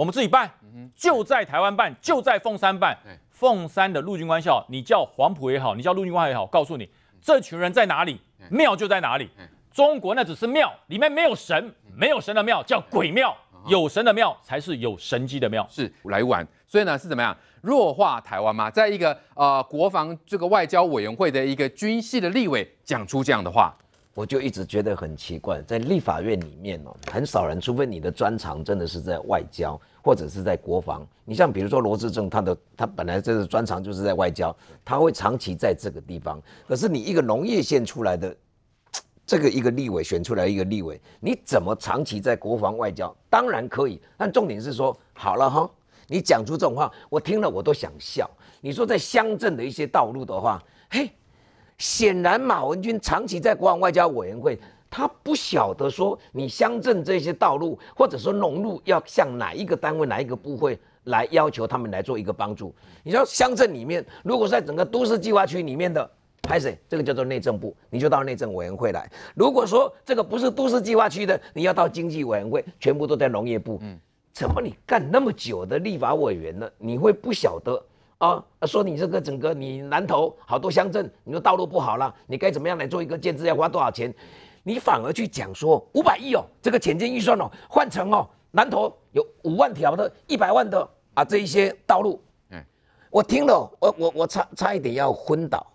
我们自己办，就在台湾办，就在凤山办。凤山的陆军官校，你叫黄埔也好，你叫陆军官校也好，告诉你，这群人在哪里，庙就在哪里。中国那只是庙，里面没有神，没有神的庙叫鬼庙，有神的庙才是有神机的庙，是来玩。所以呢，是怎么样弱化台湾嘛？在一个呃国防这个外交委员会的一个军系的立委讲出这样的话，我就一直觉得很奇怪。在立法院里面哦，很少人，除非你的专长真的是在外交。或者是在国防，你像比如说罗志正，他的他本来就是专长就是在外交，他会长期在这个地方。可是你一个农业县出来的 这个一个立委选出来一个立委，你怎么长期在国防外交？当然可以，但重点是说好了哈，你讲出这种话，我听了我都想笑。你说在乡镇的一些道路的话，嘿，显然马文君长期在国防外交委员会。他不晓得说，你乡镇这些道路或者说农路要向哪一个单位哪一个部会来要求他们来做一个帮助。你说乡镇里面，如果在整个都市计划区里面的，拍谁？这个叫做内政部，你就到内政委员会来。如果说这个不是都市计划区的，你要到经济委员会。全部都在农业部。嗯，怎么你干那么久的立法委员了，你会不晓得啊？说你这个整个你南投好多乡镇，你说道路不好了，你该怎么样来做一个建制，要花多少钱？你反而去讲说五百亿哦，这个前进预算哦，换成哦南投有五万条的一百万的啊这一些道路，嗯，我听了我我我差差一点要昏倒。